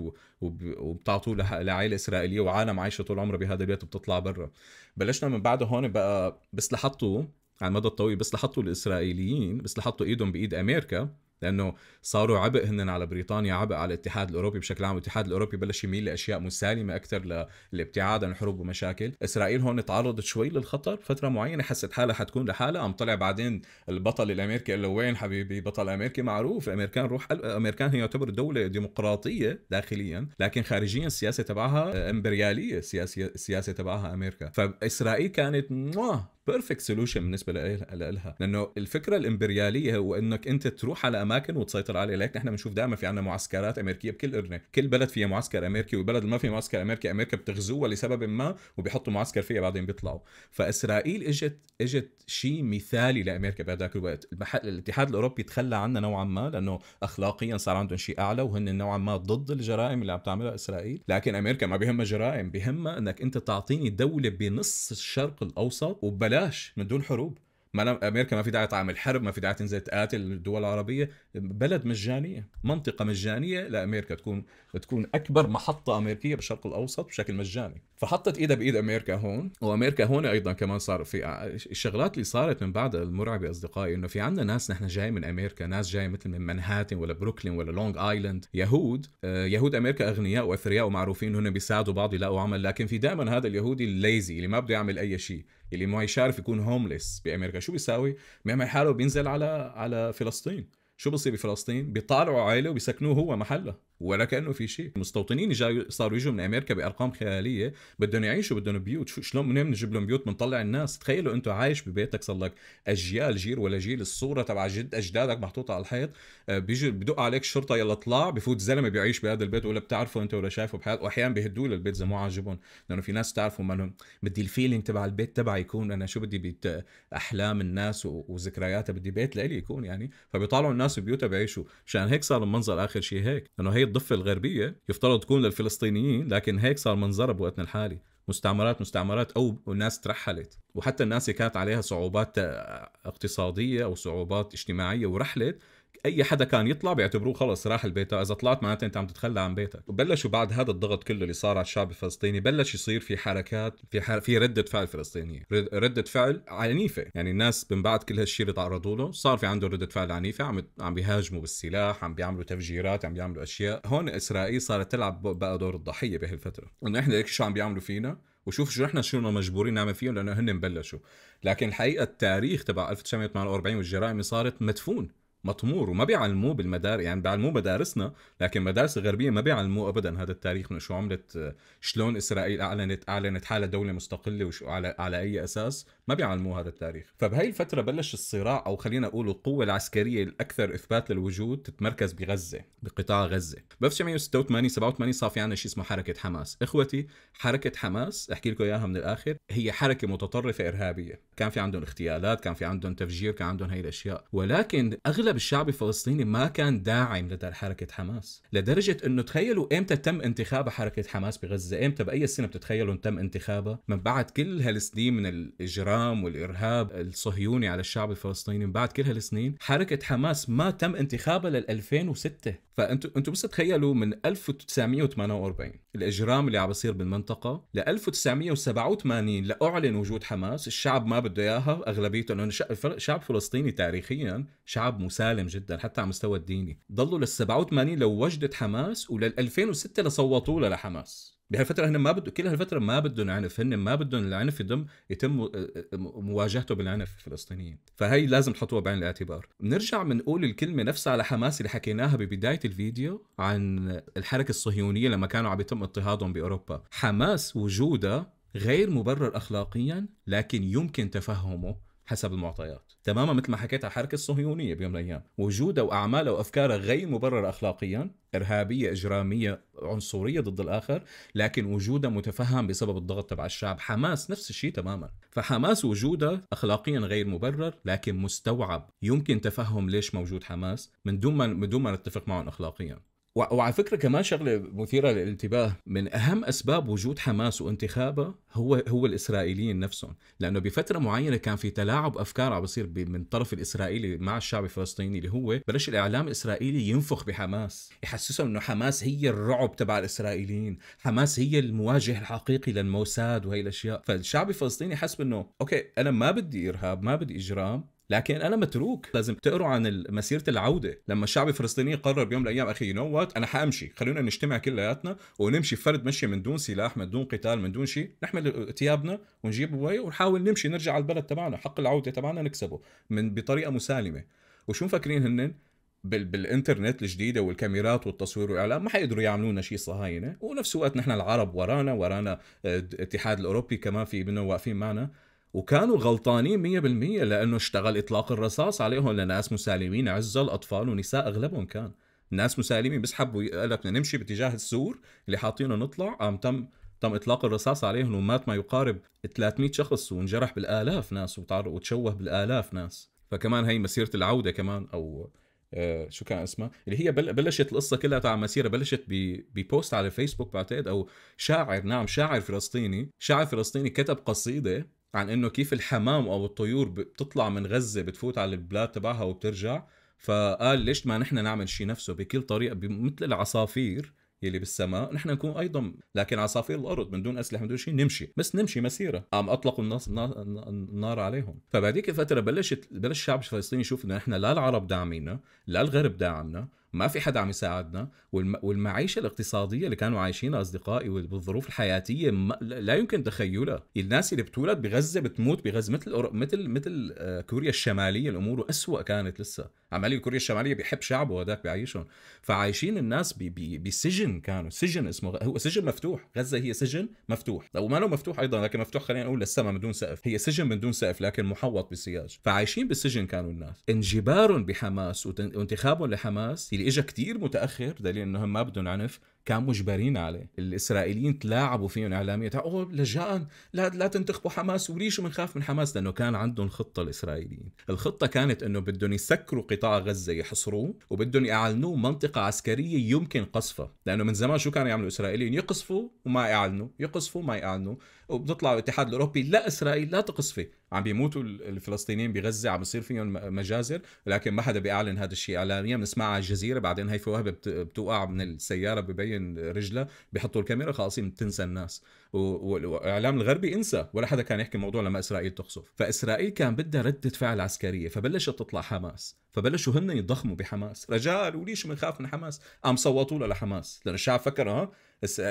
وبتعطوه لعائله اسرائيليه وعالم عايشه طول عمرها بهذا البيت وبتطلع برا بلشنا من بعد هون بقى بس لحطوا على المدى الطويل بس لحطوا الاسرائيليين بس لحطوا ايدهم بايد امريكا لانه صاروا عبء هن على بريطانيا عبء على الاتحاد الاوروبي بشكل عام الاتحاد الاوروبي بلش يميل لاشياء مسالمه اكثر للابتعاد عن الحروب ومشاكل اسرائيل هون تعرضت شوي للخطر فتره معينه حست حالها حتكون لحالها قام طلع بعدين البطل الامريكي قال له وين حبيبي بطل امريكي معروف امريكان روح امريكان هي يعتبر دوله ديمقراطيه داخليا لكن خارجيا السياسه تبعها امبرياليه السياسه السياسه تبعها امريكا فاسرائيل كانت بيرفكت سولوشن بالنسبه لها لانه الفكره الامبرياليه هو انك انت تروح على اماكن وتسيطر عليها لك نحن بنشوف دائما في عندنا معسكرات امريكيه بكل قرنه كل بلد فيها معسكر امريكي والبلد اللي ما فيها معسكر امريكي امريكا بتغزوها لسبب ما وبيحطوا معسكر فيها بعدين بيطلعوا فاسرائيل اجت اجت شيء مثالي لامريكا بهذاك الوقت الاتحاد الاوروبي تخلى عنا نوعا ما لانه اخلاقيا صار عندهم شيء اعلى وهن نوعا ما ضد الجرائم اللي عم تعملها اسرائيل لكن امريكا ما بهمها جرائم بهمها انك انت تعطيني دوله بنص الشرق الاوسط وبلا ببلاش من دون حروب ما امريكا ما في داعي تعمل حرب ما في داعي تنزل تقاتل الدول العربيه بلد مجانيه منطقه مجانيه لامريكا تكون تكون اكبر محطه امريكيه بالشرق الاوسط بشكل مجاني فحطت ايدها بايد امريكا هون وامريكا هون ايضا كمان صار في الشغلات اللي صارت من بعد المرعبه اصدقائي انه في عندنا ناس نحن جاي من امريكا ناس جاي مثل من منهاتن ولا بروكلين ولا لونج ايلاند يهود آه، يهود امريكا اغنياء واثرياء ومعروفين هن بيساعدوا بعض يلاقوا عمل لكن في دائما هذا اليهودي الليزي اللي ما بده يعمل اي شيء اللي ما يشارف يكون هومليس بامريكا شو بيساوي؟ بيعمل حاله بينزل على على فلسطين شو بصير بفلسطين؟ بيطالعوا عائله وبيسكنوه هو محله ولا كانه في شيء المستوطنين جاي صاروا يجوا من امريكا بارقام خياليه بدهم يعيشوا بدهم بيوت شو شلون منين بنجيب لهم بيوت بنطلع الناس تخيلوا انت عايش ببيتك صار لك اجيال جيل ولا جيل الصوره تبع جد اجدادك محطوطه على الحيط آه، بيجي بدق عليك الشرطه يلا اطلع بفوت زلمه بيعيش بهذا البيت ولا بتعرفه انت ولا شايفه بحياته واحيانا بيهدوا البيت اذا مو عاجبهم لانه في ناس تعرفوا ما بدي الفيلينج تبع البيت تبعي يكون انا شو بدي بيت احلام الناس وذكرياتها بدي بيت لإلي يكون يعني فبيطلعوا الناس ببيوتها بيعيشوا مشان هيك صار المنظر اخر شيء هيك لانه هي الضفه الغربيه يفترض تكون للفلسطينيين لكن هيك صار منظرها بوقتنا الحالي مستعمرات مستعمرات او ناس ترحلت وحتى الناس كانت عليها صعوبات آه، اقتصاديه او صعوبات اجتماعيه ورحلت اي حدا كان يطلع بيعتبروه خلص راح البيت اذا طلعت معناتها انت عم تتخلى عن بيتك وبلشوا بعد هذا الضغط كله اللي صار على الشعب الفلسطيني بلش يصير في حركات في حر... في رده فعل فلسطينيه رده فعل عنيفه يعني الناس من بعد كل هالشيء اللي تعرضوا له صار في عندهم رده فعل عنيفه عم عم بيهاجموا بالسلاح عم بيعملوا تفجيرات عم بيعملوا اشياء هون اسرائيل صارت تلعب بقى دور الضحيه بهالفتره انه احنا شو عم بيعملوا فينا وشوف شو نحن شو مجبورين نعمل فيهم لانه هن بلشوا لكن الحقيقه التاريخ تبع 1948 والجرائم صارت مدفون مطمور وما بيعلموه بالمدارس يعني بيعلموه مدارسنا لكن مدارس الغربيه ما بيعلموه ابدا هذا التاريخ من شو عملت شلون اسرائيل اعلنت اعلنت حالها دوله مستقله وشو على على اي اساس ما بيعلموه هذا التاريخ فبهي الفتره بلش الصراع او خلينا نقول القوه العسكريه الاكثر اثبات للوجود تتمركز بغزه بقطاع غزه ب 1986 87 صار في عندنا شيء اسمه حركه حماس اخوتي حركه حماس احكي لكم اياها من الاخر هي حركه متطرفه ارهابيه كان في عندهم اغتيالات كان في عندهم تفجير كان عندهم هي الاشياء ولكن اغلب الحزب الشعبي الفلسطيني ما كان داعم لدى حركة حماس لدرجة أنه تخيلوا إمتى تم انتخاب حركة حماس بغزة إمتى بأي سنة بتتخيلوا أن تم انتخابها من بعد كل هالسنين من الإجرام والإرهاب الصهيوني على الشعب الفلسطيني من بعد كل هالسنين حركة حماس ما تم انتخابها لل 2006 فأنتوا أنتوا بس تخيلوا من 1948 الإجرام اللي عم بصير بالمنطقة ل 1987 لأعلن وجود حماس الشعب ما بده إياها أغلبيته لأنه شعب فلسطيني تاريخيا شعب سالم جدا حتى على المستوى الديني ضلوا لل 87 لوجدت حماس ولل 2006 لصوتوا لها لحماس بهالفترة هن ما بدهم كل هالفترة ما بدهم عنف، هن ما بدهم العنف يتم يتم آه، آه، مواجهته بالعنف الفلسطينيين، فهي لازم تحطوها بعين الاعتبار. بنرجع بنقول الكلمة نفسها على حماس اللي حكيناها ببداية الفيديو عن الحركة الصهيونية لما كانوا عم يتم اضطهادهم بأوروبا، حماس وجودها غير مبرر اخلاقيا لكن يمكن تفهمه حسب المعطيات تماما مثل ما حكيت على الحركة الصهيونية بيوم من الأيام وجودها وأعمالها وأفكارها غير مبررة أخلاقيا إرهابية إجرامية عنصرية ضد الآخر لكن وجودها متفهم بسبب الضغط تبع الشعب حماس نفس الشيء تماما فحماس وجودها أخلاقيا غير مبرر لكن مستوعب يمكن تفهم ليش موجود حماس من دون ما من دون ما نتفق معهم أخلاقيا وعلى فكره كمان شغله مثيره للانتباه من اهم اسباب وجود حماس وانتخابه هو هو الاسرائيليين نفسهم لانه بفتره معينه كان في تلاعب افكار عم بيصير من الطرف الاسرائيلي مع الشعب الفلسطيني اللي هو بلش الاعلام الاسرائيلي ينفخ بحماس يحسسهم انه حماس هي الرعب تبع الاسرائيليين حماس هي المواجه الحقيقي للموساد وهي الاشياء فالشعب الفلسطيني حسب انه اوكي انا ما بدي ارهاب ما بدي اجرام لكن انا متروك لازم تقروا عن مسيره العوده لما الشعب الفلسطيني قرر بيوم من الايام اخي يو نو وات انا حامشي خلونا نجتمع كلياتنا ونمشي فرد مشي من دون سلاح من دون قتال من دون شيء نحمل ثيابنا ونجيب وي ونحاول نمشي نرجع على البلد تبعنا حق العوده تبعنا نكسبه من بطريقه مسالمه وشو مفكرين هن بال بالانترنت الجديده والكاميرات والتصوير والاعلام ما حيقدروا يعملوا لنا شيء صهاينه ونفس الوقت نحن العرب ورانا ورانا الاتحاد آه، الاوروبي كمان في منه واقفين معنا وكانوا غلطانين مية بالمية لأنه اشتغل إطلاق الرصاص عليهم لناس مسالمين عزل أطفال ونساء أغلبهم كان ناس مسالمين بيسحبوا قال لك نمشي باتجاه السور اللي حاطينه نطلع قام تم تم اطلاق الرصاص عليهم ومات ما يقارب 300 شخص وانجرح بالالاف ناس وتعرض وتشوه بالالاف ناس فكمان هي مسيره العوده كمان او آه شو كان اسمها اللي هي بلشت القصه كلها تاع مسيره بلشت ببوست على فيسبوك بعتقد او شاعر نعم شاعر فلسطيني شاعر فلسطيني كتب قصيده عن انه كيف الحمام او الطيور بتطلع من غزه بتفوت على البلاد تبعها وبترجع فقال ليش ما نحن نعمل شيء نفسه بكل طريقه مثل العصافير يلي بالسماء نحن نكون ايضا لكن عصافير الارض من دون اسلحه من دون شيء نمشي بس نمشي مسيره عم اطلقوا الناس النار عليهم فبهذيك الفتره بلشت بلش الشعب الفلسطيني يشوف انه نحن لا العرب داعمينا لا الغرب داعمنا ما في حدا عم يساعدنا والم... والمعيشه الاقتصاديه اللي كانوا عايشينها اصدقائي والظروف الحياتيه ما... لا يمكن تخيلها الناس اللي بتولد بغزه بتموت بغزه مثل مثل مثل آه، كوريا الشماليه الامور اسوا كانت لسه عملية كوريا الشماليه بيحب شعبه هذاك بيعيشهم فعايشين الناس بي بي بسجن كانوا سجن اسمه هو سجن مفتوح غزه هي سجن مفتوح او طيب ما له مفتوح ايضا لكن مفتوح خلينا نقول للسما من دون سقف هي سجن من دون سقف لكن محوط بسياج فعايشين بالسجن كانوا الناس انجبارهم بحماس وانتخابهم لحماس اللي اجى كتير متاخر دليل انهم ما بدهم عنف كان مجبرين عليه الإسرائيليين تلاعبوا فيهم إعلاميا أوه لجاء لا, لا تنتخبوا حماس وليش بنخاف من حماس لأنه كان عندهم خطة الإسرائيليين الخطة كانت أنه بدهم يسكروا قطاع غزة يحصروه وبدهم يعلنوه منطقة عسكرية يمكن قصفها لأنه من زمان شو كانوا يعملوا الإسرائيليين يقصفوا وما يعلنوا يقصفوا وما يعلنوا وبتطلع الاتحاد الأوروبي لا إسرائيل لا تقصفي عم بيموتوا الفلسطينيين بغزة عم بيصير فيهم مجازر لكن ما حدا بيعلن هذا الشيء إعلاميا بنسمعها على الجزيرة بعدين هي في وهبة بتوقع من السيارة ببين ماسكين رجله بيحطوا الكاميرا خالصين بتنسى الناس والاعلام الغربي انسى ولا حدا كان يحكي موضوع لما اسرائيل تقصف فاسرائيل كان بدها رده فعل عسكريه فبلشت تطلع حماس فبلشوا هن يضخموا بحماس رجال وليش بنخاف من حماس قام صوتوا له لحماس لان الشعب فكر اه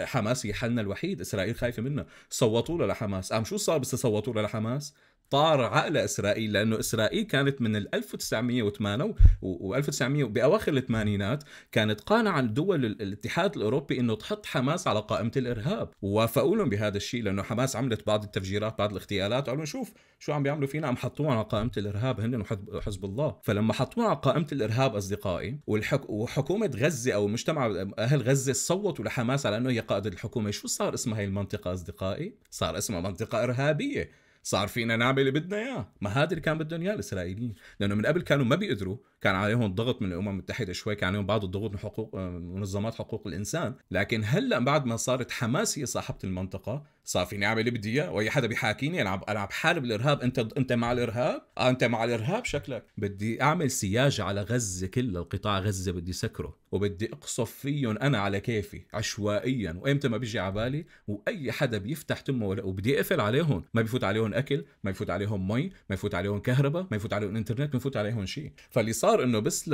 حماس هي حلنا الوحيد اسرائيل خايفه منا صوتوا له لحماس قام شو صار بس صوتوا له لحماس طار عقل اسرائيل لانه اسرائيل كانت من 1908 و1900 باواخر الثمانينات كانت قانعه دول الاتحاد الاوروبي انه تحط حماس على قائمه الارهاب ووافقوا لهم بهذا الشيء لانه حماس عملت بعض التفجيرات بعض الاغتيالات قالوا شوف شو عم بيعملوا فينا عم حطوهم على قائمه الارهاب هن وحزب الله فلما حطوهم على قائمه الارهاب اصدقائي والحك... وحكومه غزه او مجتمع اهل غزه صوتوا لحماس على انه هي قائده الحكومه شو صار اسمها هي المنطقه اصدقائي صار اسمها منطقه ارهابيه صار فينا نعمل اللي بدنا اياه ما هذا اللي كان بدهم اياه الاسرائيليين لانه من قبل كانوا ما بيقدروا كان عليهم ضغط من الامم المتحده شوي كان عليهم بعض الضغوط من حقوق آه، منظمات حقوق الانسان لكن هلا بعد ما صارت حماس هي صاحبه المنطقه صار فيني اعمل اللي بدي اياه واي حدا بيحاكيني انا انا بحارب الارهاب انت انت مع الارهاب آه انت مع الارهاب شكلك بدي اعمل سياج على غزه كلها القطاع غزه بدي سكره وبدي اقصف فيهم انا على كيفي عشوائيا وامتى ما بيجي على بالي واي حدا بيفتح تمه وبدي اقفل عليهم ما بيفوت عليهم اكل ما بيفوت عليهم مي ما بيفوت عليهم كهرباء ما بيفوت عليهم انترنت ما بيفوت عليهم شيء فاللي صار انه بس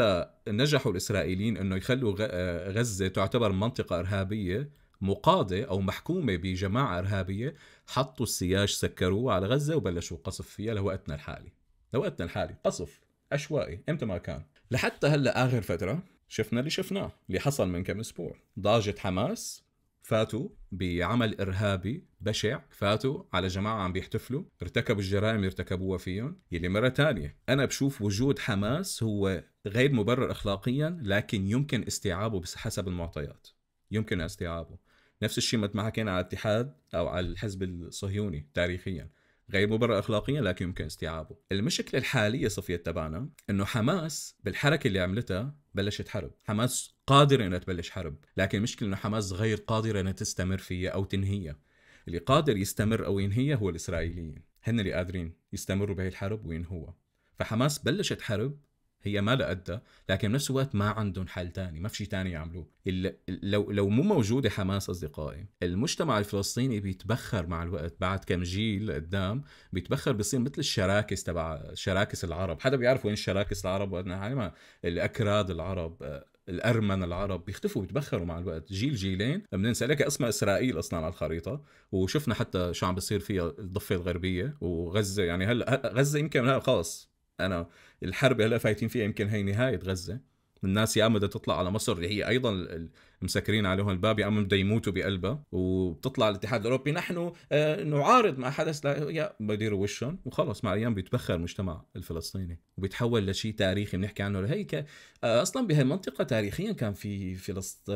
نجحوا الاسرائيليين انه يخلوا آه، غزه تعتبر منطقه ارهابيه مقاضة أو محكومة بجماعة إرهابية حطوا السياج سكروه على غزة وبلشوا قصف فيها لوقتنا الحالي لوقتنا الحالي قصف عشوائي امتى ما كان لحتى هلا آخر فترة شفنا اللي شفناه اللي حصل من كم أسبوع ضاجت حماس فاتوا بعمل ارهابي بشع فاتوا على جماعه عم بيحتفلوا ارتكبوا الجرائم اللي ارتكبوها فيهم يلي مره تانية انا بشوف وجود حماس هو غير مبرر اخلاقيا لكن يمكن استيعابه حسب المعطيات يمكن استيعابه نفس الشيء مثل ما حكينا على الاتحاد او على الحزب الصهيوني تاريخيا غير مبرر اخلاقيا لكن يمكن استيعابه. المشكله الحاليه صفيه تبعنا انه حماس بالحركه اللي عملتها بلشت حرب، حماس قادره انها تبلش حرب، لكن المشكله انه حماس غير قادره انها تستمر فيها او تنهيها. اللي قادر يستمر او ينهيها هو الاسرائيليين، هن اللي قادرين يستمروا بهي الحرب وينهوها. فحماس بلشت حرب هي ما لها لكن بنفس الوقت ما عندهم حل تاني ما في شيء تاني يعملوه لو لو مو موجودة حماس أصدقائي المجتمع الفلسطيني بيتبخر مع الوقت بعد كم جيل قدام بيتبخر بيصير مثل الشراكس تبع شراكس العرب حدا بيعرف وين الشراكس العرب وين يعني الأكراد العرب الارمن العرب بيختفوا بيتبخروا مع الوقت جيل جيلين بننسى لك اسمها اسرائيل اصلا على الخريطه وشفنا حتى شو عم بيصير فيها الضفه الغربيه وغزه يعني هلا غزه يمكن خلص انا الحرب هلا فايتين فيها يمكن هي نهايه غزه الناس يا اما بدها تطلع على مصر اللي هي ايضا مسكرين عليهم الباب يا اما بده يموتوا بقلبها وبتطلع الاتحاد الاوروبي نحن آه، نعارض ما حدث يا بديروا وشهم وخلص مع الايام بيتبخر المجتمع الفلسطيني وبيتحول لشيء تاريخي بنحكي عنه هيك آه، اصلا بهالمنطقه تاريخيا كان في فلسط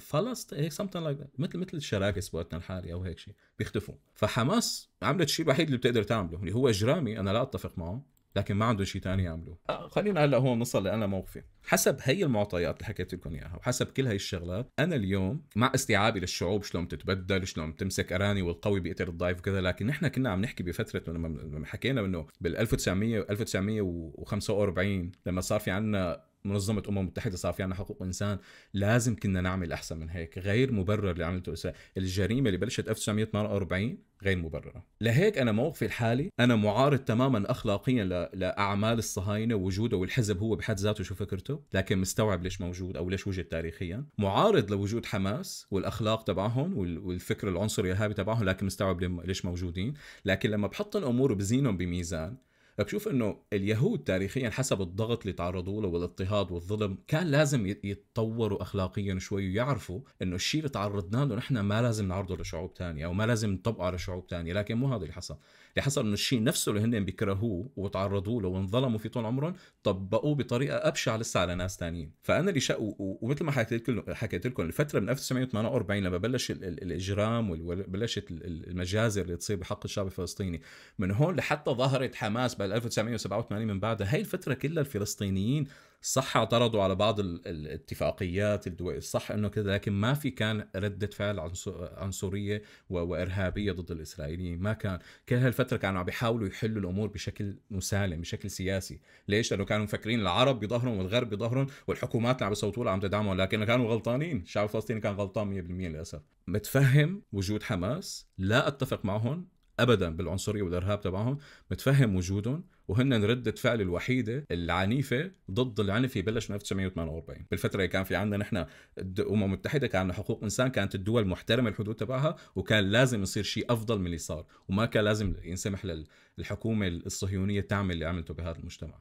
فلسط هيك سمثينغ لايك مثل مثل الشراكس بوقتنا الحالي او هيك شيء بيختفوا فحماس عملت الشيء الوحيد اللي بتقدر تعمله اللي هو اجرامي انا لا اتفق معه لكن ما عنده شيء ثاني يعملوه آه، خلينا هلا هون نوصل لانا موقفي حسب هي المعطيات اللي حكيت لكم اياها وحسب كل هي الشغلات انا اليوم مع استيعابي للشعوب شلون بتتبدل شلون بتمسك اراني والقوي بيقتل الضعيف وكذا لكن احنا كنا عم نحكي بفتره لما حكينا انه بال 1900 1945 لما صار في عندنا منظمه الامم المتحده صار في عندنا حقوق انسان لازم كنا نعمل احسن من هيك غير مبرر اللي عملته اسرائيل الجريمه اللي بلشت 1948 غير مبرره لهيك انا موقفي الحالي انا معارض تماما اخلاقيا لاعمال الصهاينه وجوده والحزب هو بحد ذاته شو فكرته لكن مستوعب ليش موجود او ليش وجد تاريخيا معارض لوجود حماس والاخلاق تبعهم والفكر العنصري الارهابي تبعهم لكن مستوعب ليش موجودين لكن لما بحط الامور وبزينهم بميزان فبشوف انه اليهود تاريخيا حسب الضغط اللي تعرضوا له والاضطهاد والظلم كان لازم يتطوروا اخلاقيا شوي ويعرفوا انه الشيء اللي تعرضنا له نحن ما لازم نعرضه لشعوب ثانيه او ما لازم نطبقه على شعوب ثانيه لكن مو هذا اللي حصل اللي حصل انه الشيء نفسه اللي هن بيكرهوه وتعرضوا له وانظلموا فيه طول عمرهم طبقوه بطريقه ابشع لسه على ناس ثانيين فانا اللي شق ومثل ما حكيت لكم حكيت لكم الفتره من 1948 لما بلش الاجرام وبلشت المجازر اللي تصير بحق الشعب الفلسطيني من هون لحتى ظهرت حماس بال 1987 من بعدها هي الفتره كلها الفلسطينيين صح اعترضوا على بعض الاتفاقيات الدولية صح انه كذا لكن ما في كان ردة فعل عنصرية وارهابية ضد الاسرائيليين ما كان كل هالفترة كانوا عم بيحاولوا يحلوا الامور بشكل مسالم بشكل سياسي ليش لانه كانوا مفكرين العرب بظهرهم والغرب بظهرهم والحكومات اللي عم بيصوتوا لها عم تدعمهم لكن كانوا غلطانين الشعب الفلسطيني كان غلطان 100% للاسف متفهم وجود حماس لا اتفق معهم ابدا بالعنصريه والارهاب تبعهم متفهم وجودهم وهن ردة فعل الوحيدة العنيفة ضد العنف بلش من 1948 بالفترة اللي كان في عندنا نحن الأمم المتحدة كان عندنا حقوق إنسان كانت الدول محترمة الحدود تبعها وكان لازم يصير شيء أفضل من اللي صار وما كان لازم ينسمح للحكومة الصهيونية تعمل اللي عملته بهذا المجتمع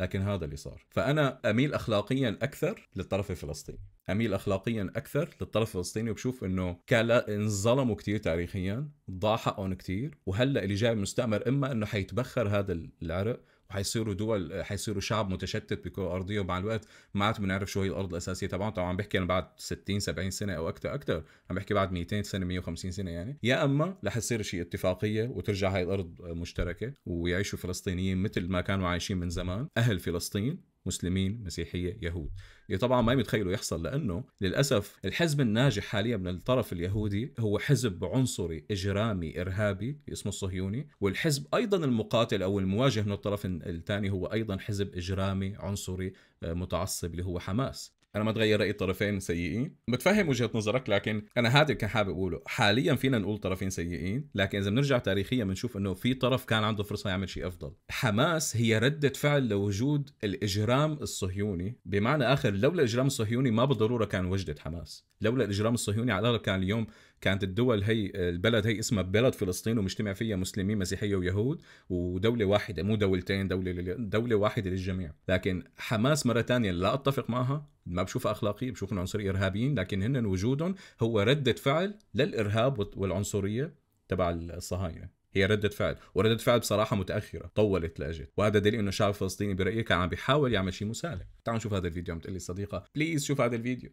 لكن هذا اللي صار فأنا أميل أخلاقيا أكثر للطرف الفلسطيني اميل اخلاقيا اكثر للطرف الفلسطيني وبشوف انه كان انظلموا كثير تاريخيا ضاع حقهم كثير وهلا اللي جاي مستعمر اما انه حيتبخر هذا العرق وحيصيروا دول حيصيروا شعب متشتت بكل ارضيه ومع الوقت ما عاد بنعرف شو هي الارض الاساسيه تبعهم طبعا عم بحكي انا بعد 60 70 سنه او اكثر اكثر عم بحكي بعد 200 سنه 150 سنه يعني يا اما رح يصير شيء اتفاقيه وترجع هاي الارض مشتركه ويعيشوا فلسطينيين مثل ما كانوا عايشين من زمان اهل فلسطين مسلمين مسيحيه يهود اللي طبعا ما متخيله يحصل لانه للاسف الحزب الناجح حاليا من الطرف اليهودي هو حزب عنصري اجرامي ارهابي اسمه الصهيوني والحزب ايضا المقاتل او المواجه من الطرف الثاني هو ايضا حزب اجرامي عنصري آه، متعصب اللي هو حماس انا ما تغير رايي طرفين سيئين بتفهم وجهه نظرك لكن انا هذا اللي كان حابب اقوله حاليا فينا نقول طرفين سيئين لكن اذا بنرجع تاريخيا بنشوف انه في طرف كان عنده فرصه يعمل شيء افضل حماس هي رده فعل لوجود الاجرام الصهيوني بمعنى اخر لولا الاجرام الصهيوني ما بالضروره كان وجدت حماس لولا الاجرام الصهيوني على الاغلب كان اليوم كانت الدول هي البلد هي اسمها بلد فلسطين ومجتمع فيها مسلمين مسيحيه ويهود ودوله واحده مو دولتين دوله دوله واحده للجميع لكن حماس مره ثانيه لا اتفق معها ما بشوفها اخلاقيه بشوف عنصري ارهابيين لكن هن وجودهم هو رده فعل للارهاب والعنصريه تبع الصهاينه هي ردة فعل وردة فعل بصراحة متأخرة طولت لأجل وهذا دليل أنه الشعب الفلسطيني برأيي كان عم بيحاول يعمل شيء مسالم تعالوا نشوف هذا الفيديو عم تقول لي صديقة بليز شوف هذا الفيديو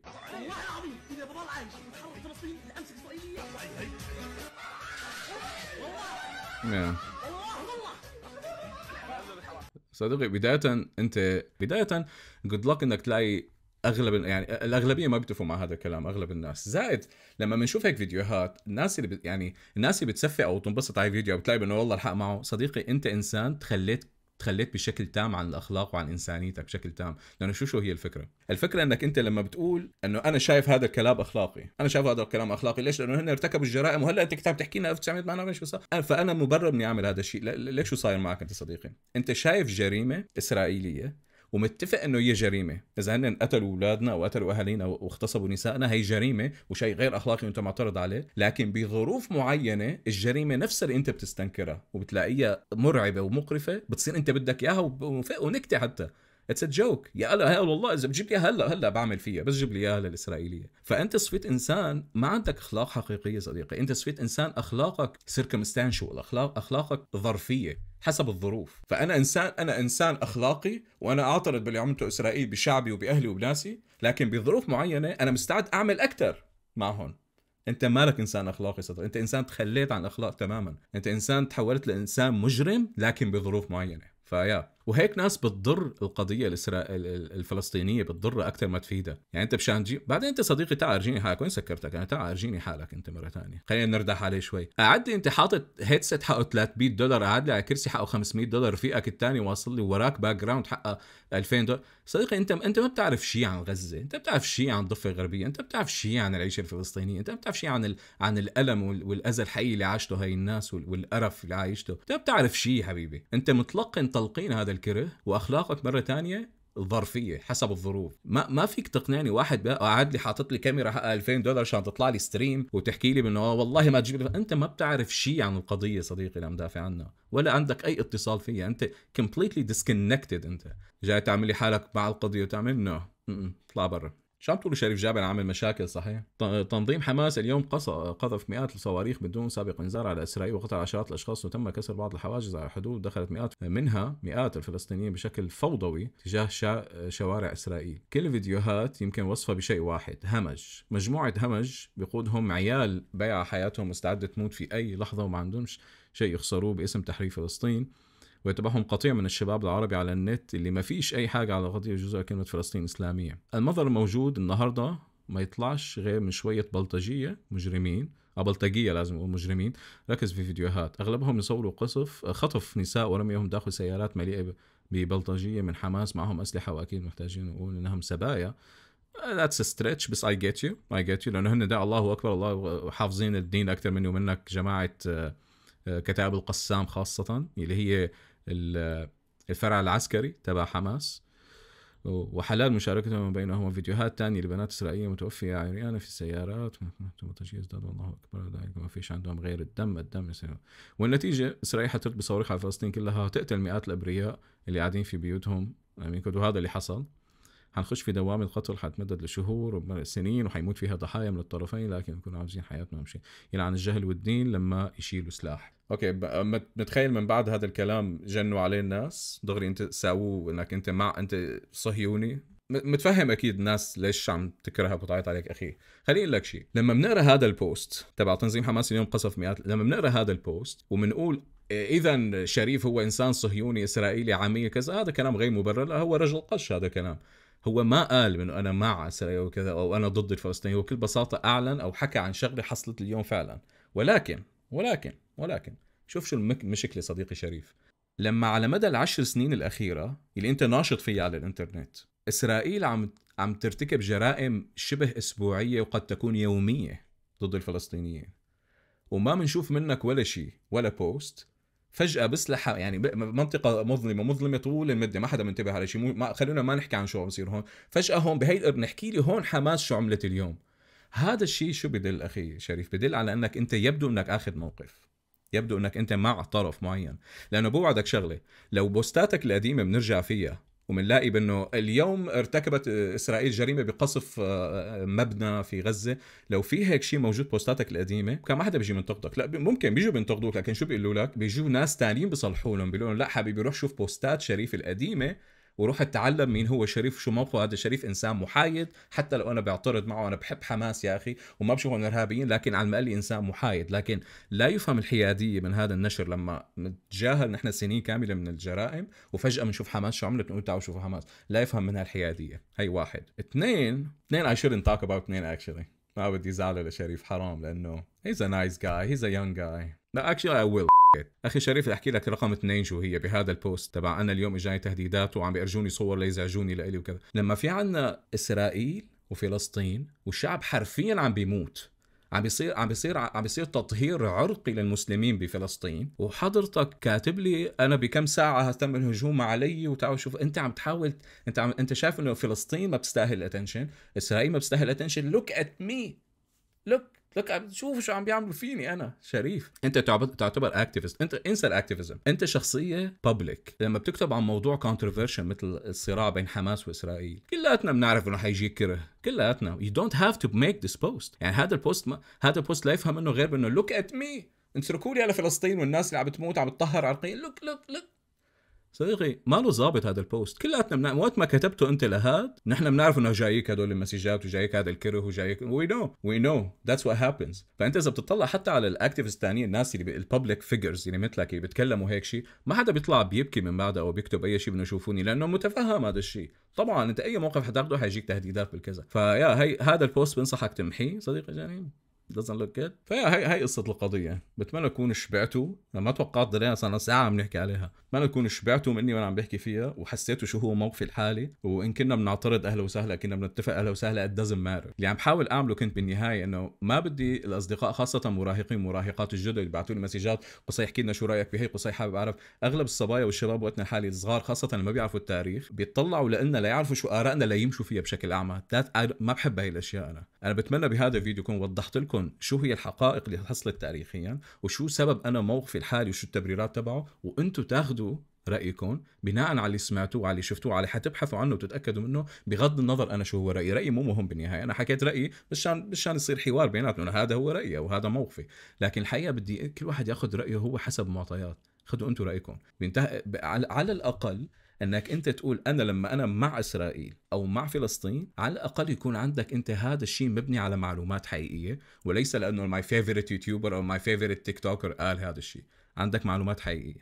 yeah. بداية انت بداية جود لك انك تلاقي اغلب يعني الاغلبيه ما بيتفقوا مع هذا الكلام اغلب الناس زائد لما بنشوف هيك فيديوهات الناس اللي يعني الناس اللي بتسفق او تنبسط على فيديو بتلاقي انه والله الحق معه صديقي انت انسان تخليت تخليت بشكل تام عن الاخلاق وعن انسانيتك بشكل تام لانه شو شو هي الفكره الفكره انك انت لما بتقول انه انا شايف هذا الكلام اخلاقي انا شايف هذا الكلام اخلاقي ليش لانه هن ارتكبوا الجرائم وهلا انت كتاب تحكي لنا 1948 شو صار فانا مبرر اني اعمل هذا الشيء ليش شو صاير معك انت صديقي انت شايف جريمه اسرائيليه ومتفق انه هي جريمه اذا هن قتلوا اولادنا وقتلوا اهالينا واغتصبوا نسائنا هي جريمه وشيء غير اخلاقي وانت معترض عليه لكن بظروف معينه الجريمه نفسها اللي انت بتستنكرها وبتلاقيها مرعبه ومقرفه بتصير انت بدك اياها ونكته حتى اتس ا جوك يا هلا هي والله اذا بتجيب لي هلا هلا بعمل فيها بس جيب لي اياها للاسرائيليه فانت صفيت انسان ما عندك اخلاق حقيقيه صديقي انت صفيت انسان اخلاقك سيركمستانشوال اخلاق اخلاقك ظرفيه حسب الظروف فانا انسان انا انسان اخلاقي وانا اعترض باللي عملته اسرائيل بشعبي وباهلي وبناسي لكن بظروف معينه انا مستعد اعمل اكثر معهم انت مالك انسان اخلاقي صدق انت انسان تخليت عن الاخلاق تماما انت انسان تحولت لانسان مجرم لكن بظروف معينه فيا وهيك ناس بتضر القضيه الاسرائيل الفلسطينيه بتضر اكثر ما تفيدها يعني انت مشان تجيب بعدين انت صديقي تعال ارجيني حالك وين سكرتك انا يعني تعال ارجيني حالك انت مره ثانيه خلينا نردح عليه شوي قعد انت حاطط هيدسيت حقه 300 دولار قعد لي على كرسي حقه 500 دولار رفيقك الثاني واصل لي وراك باك جراوند حقه 2000 دولار صديقي انت انت ما بتعرف شيء عن غزه، انت ما بتعرف شيء عن الضفه الغربيه، انت ما بتعرف شيء عن العيشه الفلسطينيه، انت ما بتعرف شيء عن ال... عن الالم والاذى الحقيقي اللي عاشته هاي الناس والقرف اللي عايشته، انت ما بتعرف شيء حبيبي، انت متلقن تلقين هذا الكره واخلاقك مره ثانيه ظرفيه حسب الظروف ما ما فيك تقنعني واحد آه، قاعد لي حاطط لي كاميرا 2000 دولار عشان تطلع لي ستريم وتحكي لي انه والله ما تجيب انت ما بتعرف شيء عن القضيه صديقي اللي عم دافع عنها ولا عندك اي اتصال فيها انت كومبليتلي ديسكونكتد انت جاي تعمل لي حالك مع القضيه وتعمل نو no. اطلع برا شو عم تقولوا شريف جابر عامل مشاكل صحيح؟ تنظيم حماس اليوم قذف مئات الصواريخ بدون سابق انذار على اسرائيل وقتل عشرات الاشخاص وتم كسر بعض الحواجز على الحدود دخلت مئات منها مئات الفلسطينيين بشكل فوضوي تجاه شا... شوارع اسرائيل، كل الفيديوهات يمكن وصفها بشيء واحد، همج، مجموعه همج بقودهم عيال بيع حياتهم مستعده تموت في اي لحظه وما عندهمش شيء يخسروه باسم تحرير فلسطين ويتبعهم قطيع من الشباب العربي على النت اللي ما فيش أي حاجة على قضية جزء كلمة فلسطين إسلامية المظهر الموجود النهاردة ما يطلعش غير من شوية بلطجية مجرمين آه، بلطجية لازم يقول مجرمين ركز في فيديوهات أغلبهم يصوروا قصف آه، خطف نساء ورميهم داخل سيارات مليئة ببلطجية من حماس معهم أسلحة وأكيد محتاجين نقول إنهم سبايا آه، a ستريتش بس اي جيت يو اي جيت يو لانه هن ده الله اكبر الله حافظين الدين اكثر مني ومنك جماعه كتاب القسام خاصه اللي هي الفرع العسكري تبع حماس وحلال مشاركتهم بينهما بينهم فيديوهات تانية لبنات إسرائيلية متوفية عريانة في السيارات تجهيز الله أكبر ما فيش عندهم غير الدم الدم والنتيجة إسرائيل حترد بصواريخ على فلسطين كلها تقتل مئات الأبرياء اللي قاعدين في بيوتهم وهذا اللي حصل حنخش في دوامه قتل حتمدد لشهور وسنين وحيموت فيها ضحايا من الطرفين لكن نكون عاوزين حياتنا مشي يعني عن الجهل والدين لما يشيلوا سلاح اوكي أه، متخيل من بعد هذا الكلام جنوا عليه الناس دغري انت ساووه انك انت مع انت صهيوني متفهم اكيد الناس ليش عم تكرهها وتعيط عليك اخي خليني اقول لك شيء لما بنقرا هذا البوست تبع تنظيم حماس اليوم قصف مئات لما بنقرا هذا البوست وبنقول إيه، اذا شريف هو انسان صهيوني اسرائيلي عميل كذا هذا كلام غير مبرر هو رجل قش هذا كلام هو ما قال انه انا مع اسرائيل وكذا او انا ضد الفلسطينيين هو بكل بساطه اعلن او حكى عن شغله حصلت اليوم فعلا ولكن ولكن ولكن شوف شو المشكله صديقي شريف لما على مدى العشر سنين الاخيره اللي انت ناشط فيها على الانترنت اسرائيل عم عم ترتكب جرائم شبه اسبوعيه وقد تكون يوميه ضد الفلسطينيين وما بنشوف منك ولا شيء ولا بوست فجاه بسلحة يعني منطقه مظلمه مظلمه طول المده ما حدا منتبه على شيء ما خلونا ما نحكي عن شو عم بصير هون فجاه هون بهي القرن لي هون حماس شو عملت اليوم هذا الشيء شو بدل اخي شريف بدل على انك انت يبدو انك اخذ موقف يبدو انك انت مع طرف معين لانه بوعدك شغله لو بوستاتك القديمه بنرجع فيها ومنلاقي بانه اليوم ارتكبت اسرائيل جريمه بقصف آه، آه، مبنى في غزه لو في هيك شيء موجود بوستاتك القديمه كان ما حدا بيجي بينتقدك لا ممكن بيجوا بينتقدوك لكن شو بيقولوا لك بيجوا ناس تانيين بيصلحوا لهم بيقولوا لا حبيبي روح شوف بوستات شريف القديمه وروح اتعلم مين هو شريف شو موقفه هذا شريف انسان محايد حتى لو انا بعترض معه انا بحب حماس يا اخي وما بشوفهم ارهابيين لكن على الاقل انسان محايد لكن لا يفهم الحياديه من هذا النشر لما نتجاهل نحن سنين كامله من الجرائم وفجاه بنشوف حماس شو عملت بنقول تعالوا شوفوا حماس لا يفهم منها الحياديه هي واحد اثنين اثنين اي شودنت توك اباوت اثنين اكشلي ما بدي زعله لشريف حرام لانه هيز ا نايس جاي هيز ا young جاي لا اكشلي اي ويل اخي شريف احكي لك رقم اثنين شو هي بهذا البوست تبع انا اليوم اجاني تهديدات وعم بيرجوني صور ليزعجوني لإلي وكذا لما في عنا اسرائيل وفلسطين والشعب حرفيا عم بيموت عم بيصير عم بيصير عم بيصير تطهير عرقي للمسلمين بفلسطين وحضرتك كاتب لي انا بكم ساعه تم الهجوم علي وتعال شوف انت عم تحاول انت عم انت شايف انه فلسطين ما بتستاهل اتنشن اسرائيل ما بتستاهل اتنشن لوك ات مي لوك لك شوف شو عم بيعملوا فيني انا شريف انت تعتبر اكتيفيست انت انسى الاكتيفيزم انت شخصيه بابليك لما بتكتب عن موضوع كونتروفيرشن مثل الصراع بين حماس واسرائيل كلياتنا بنعرف انه حيجيك كره كلياتنا يو دونت هاف تو ميك ذس بوست يعني هذا البوست ما هذا البوست لا يفهم منه غير انه لوك ات مي اتركوا لي على فلسطين والناس اللي عم بتموت عم تطهر عرقين لوك لوك لوك صديقي ما له ظابط هذا البوست كلياتنا من وقت ما كتبته انت لهاد نحن بنعرف انه جايك هدول المسجات وجايك هذا الكره وجايك وي نو وي نو ذاتس وات هابنز فانت اذا بتطلع حتى على الاكتيفز الثانيه الناس اللي الببليك فيجرز اللي مثلك اللي بيتكلموا هيك شيء ما حدا بيطلع بيبكي من بعدها او بيكتب اي شيء بدهم يشوفوني لانه متفهم هذا الشيء طبعا انت اي موقف حتاخده حيجيك تهديدات بالكذا فيا هي هذا البوست بنصحك تمحيه صديقي جاني doesn't look good فيا هي هي قصه القضيه بتمنى اكون شبعتوا ما توقعت ضلينا صار ساعه عم نحكي عليها ما نكون شبعتوا مني وانا عم بحكي فيها وحسيتوا شو هو موقفي الحالي وان كنا بنعترض اهلا وسهلا كنا بنتفق اهلا وسهلا ات دزنت ماتر اللي عم بحاول اعمله كنت بالنهايه انه ما بدي الاصدقاء خاصه مراهقين مراهقات الجدد اللي لي مسجات قصي احكي لنا شو رايك بهي قصي حابب اعرف اغلب الصبايا والشباب وقتنا الحالي الصغار خاصه اللي ما بيعرفوا التاريخ بيطلعوا لنا ليعرفوا شو ارائنا ليمشوا فيها بشكل اعمى ما بحب هاي الاشياء انا انا بتمنى بهذا الفيديو يكون وضحت لكم شو هي الحقائق اللي حصلت تاريخيا وشو سبب انا موقفي الحالي وشو التبريرات تبعه وانتم تاخذوا تاخذوا رايكم بناء على اللي سمعتوه وعلى اللي شفتوه وعلى اللي حتبحثوا عنه وتتاكدوا منه بغض النظر انا شو هو رايي رايي مو مهم بالنهايه انا حكيت رايي مشان مشان يصير حوار بيناتنا هذا هو رايي او هذا موقفي لكن الحقيقه بدي إيه، كل واحد ياخذ رايه هو حسب معطيات خذوا انتم رايكم بينتهي على الاقل انك انت تقول انا لما انا مع اسرائيل او مع فلسطين على الاقل يكون عندك انت هذا الشيء مبني على معلومات حقيقيه وليس لانه ماي فيفورت يوتيوبر او ماي فيفورت تيك توكر قال هذا الشيء عندك معلومات حقيقيه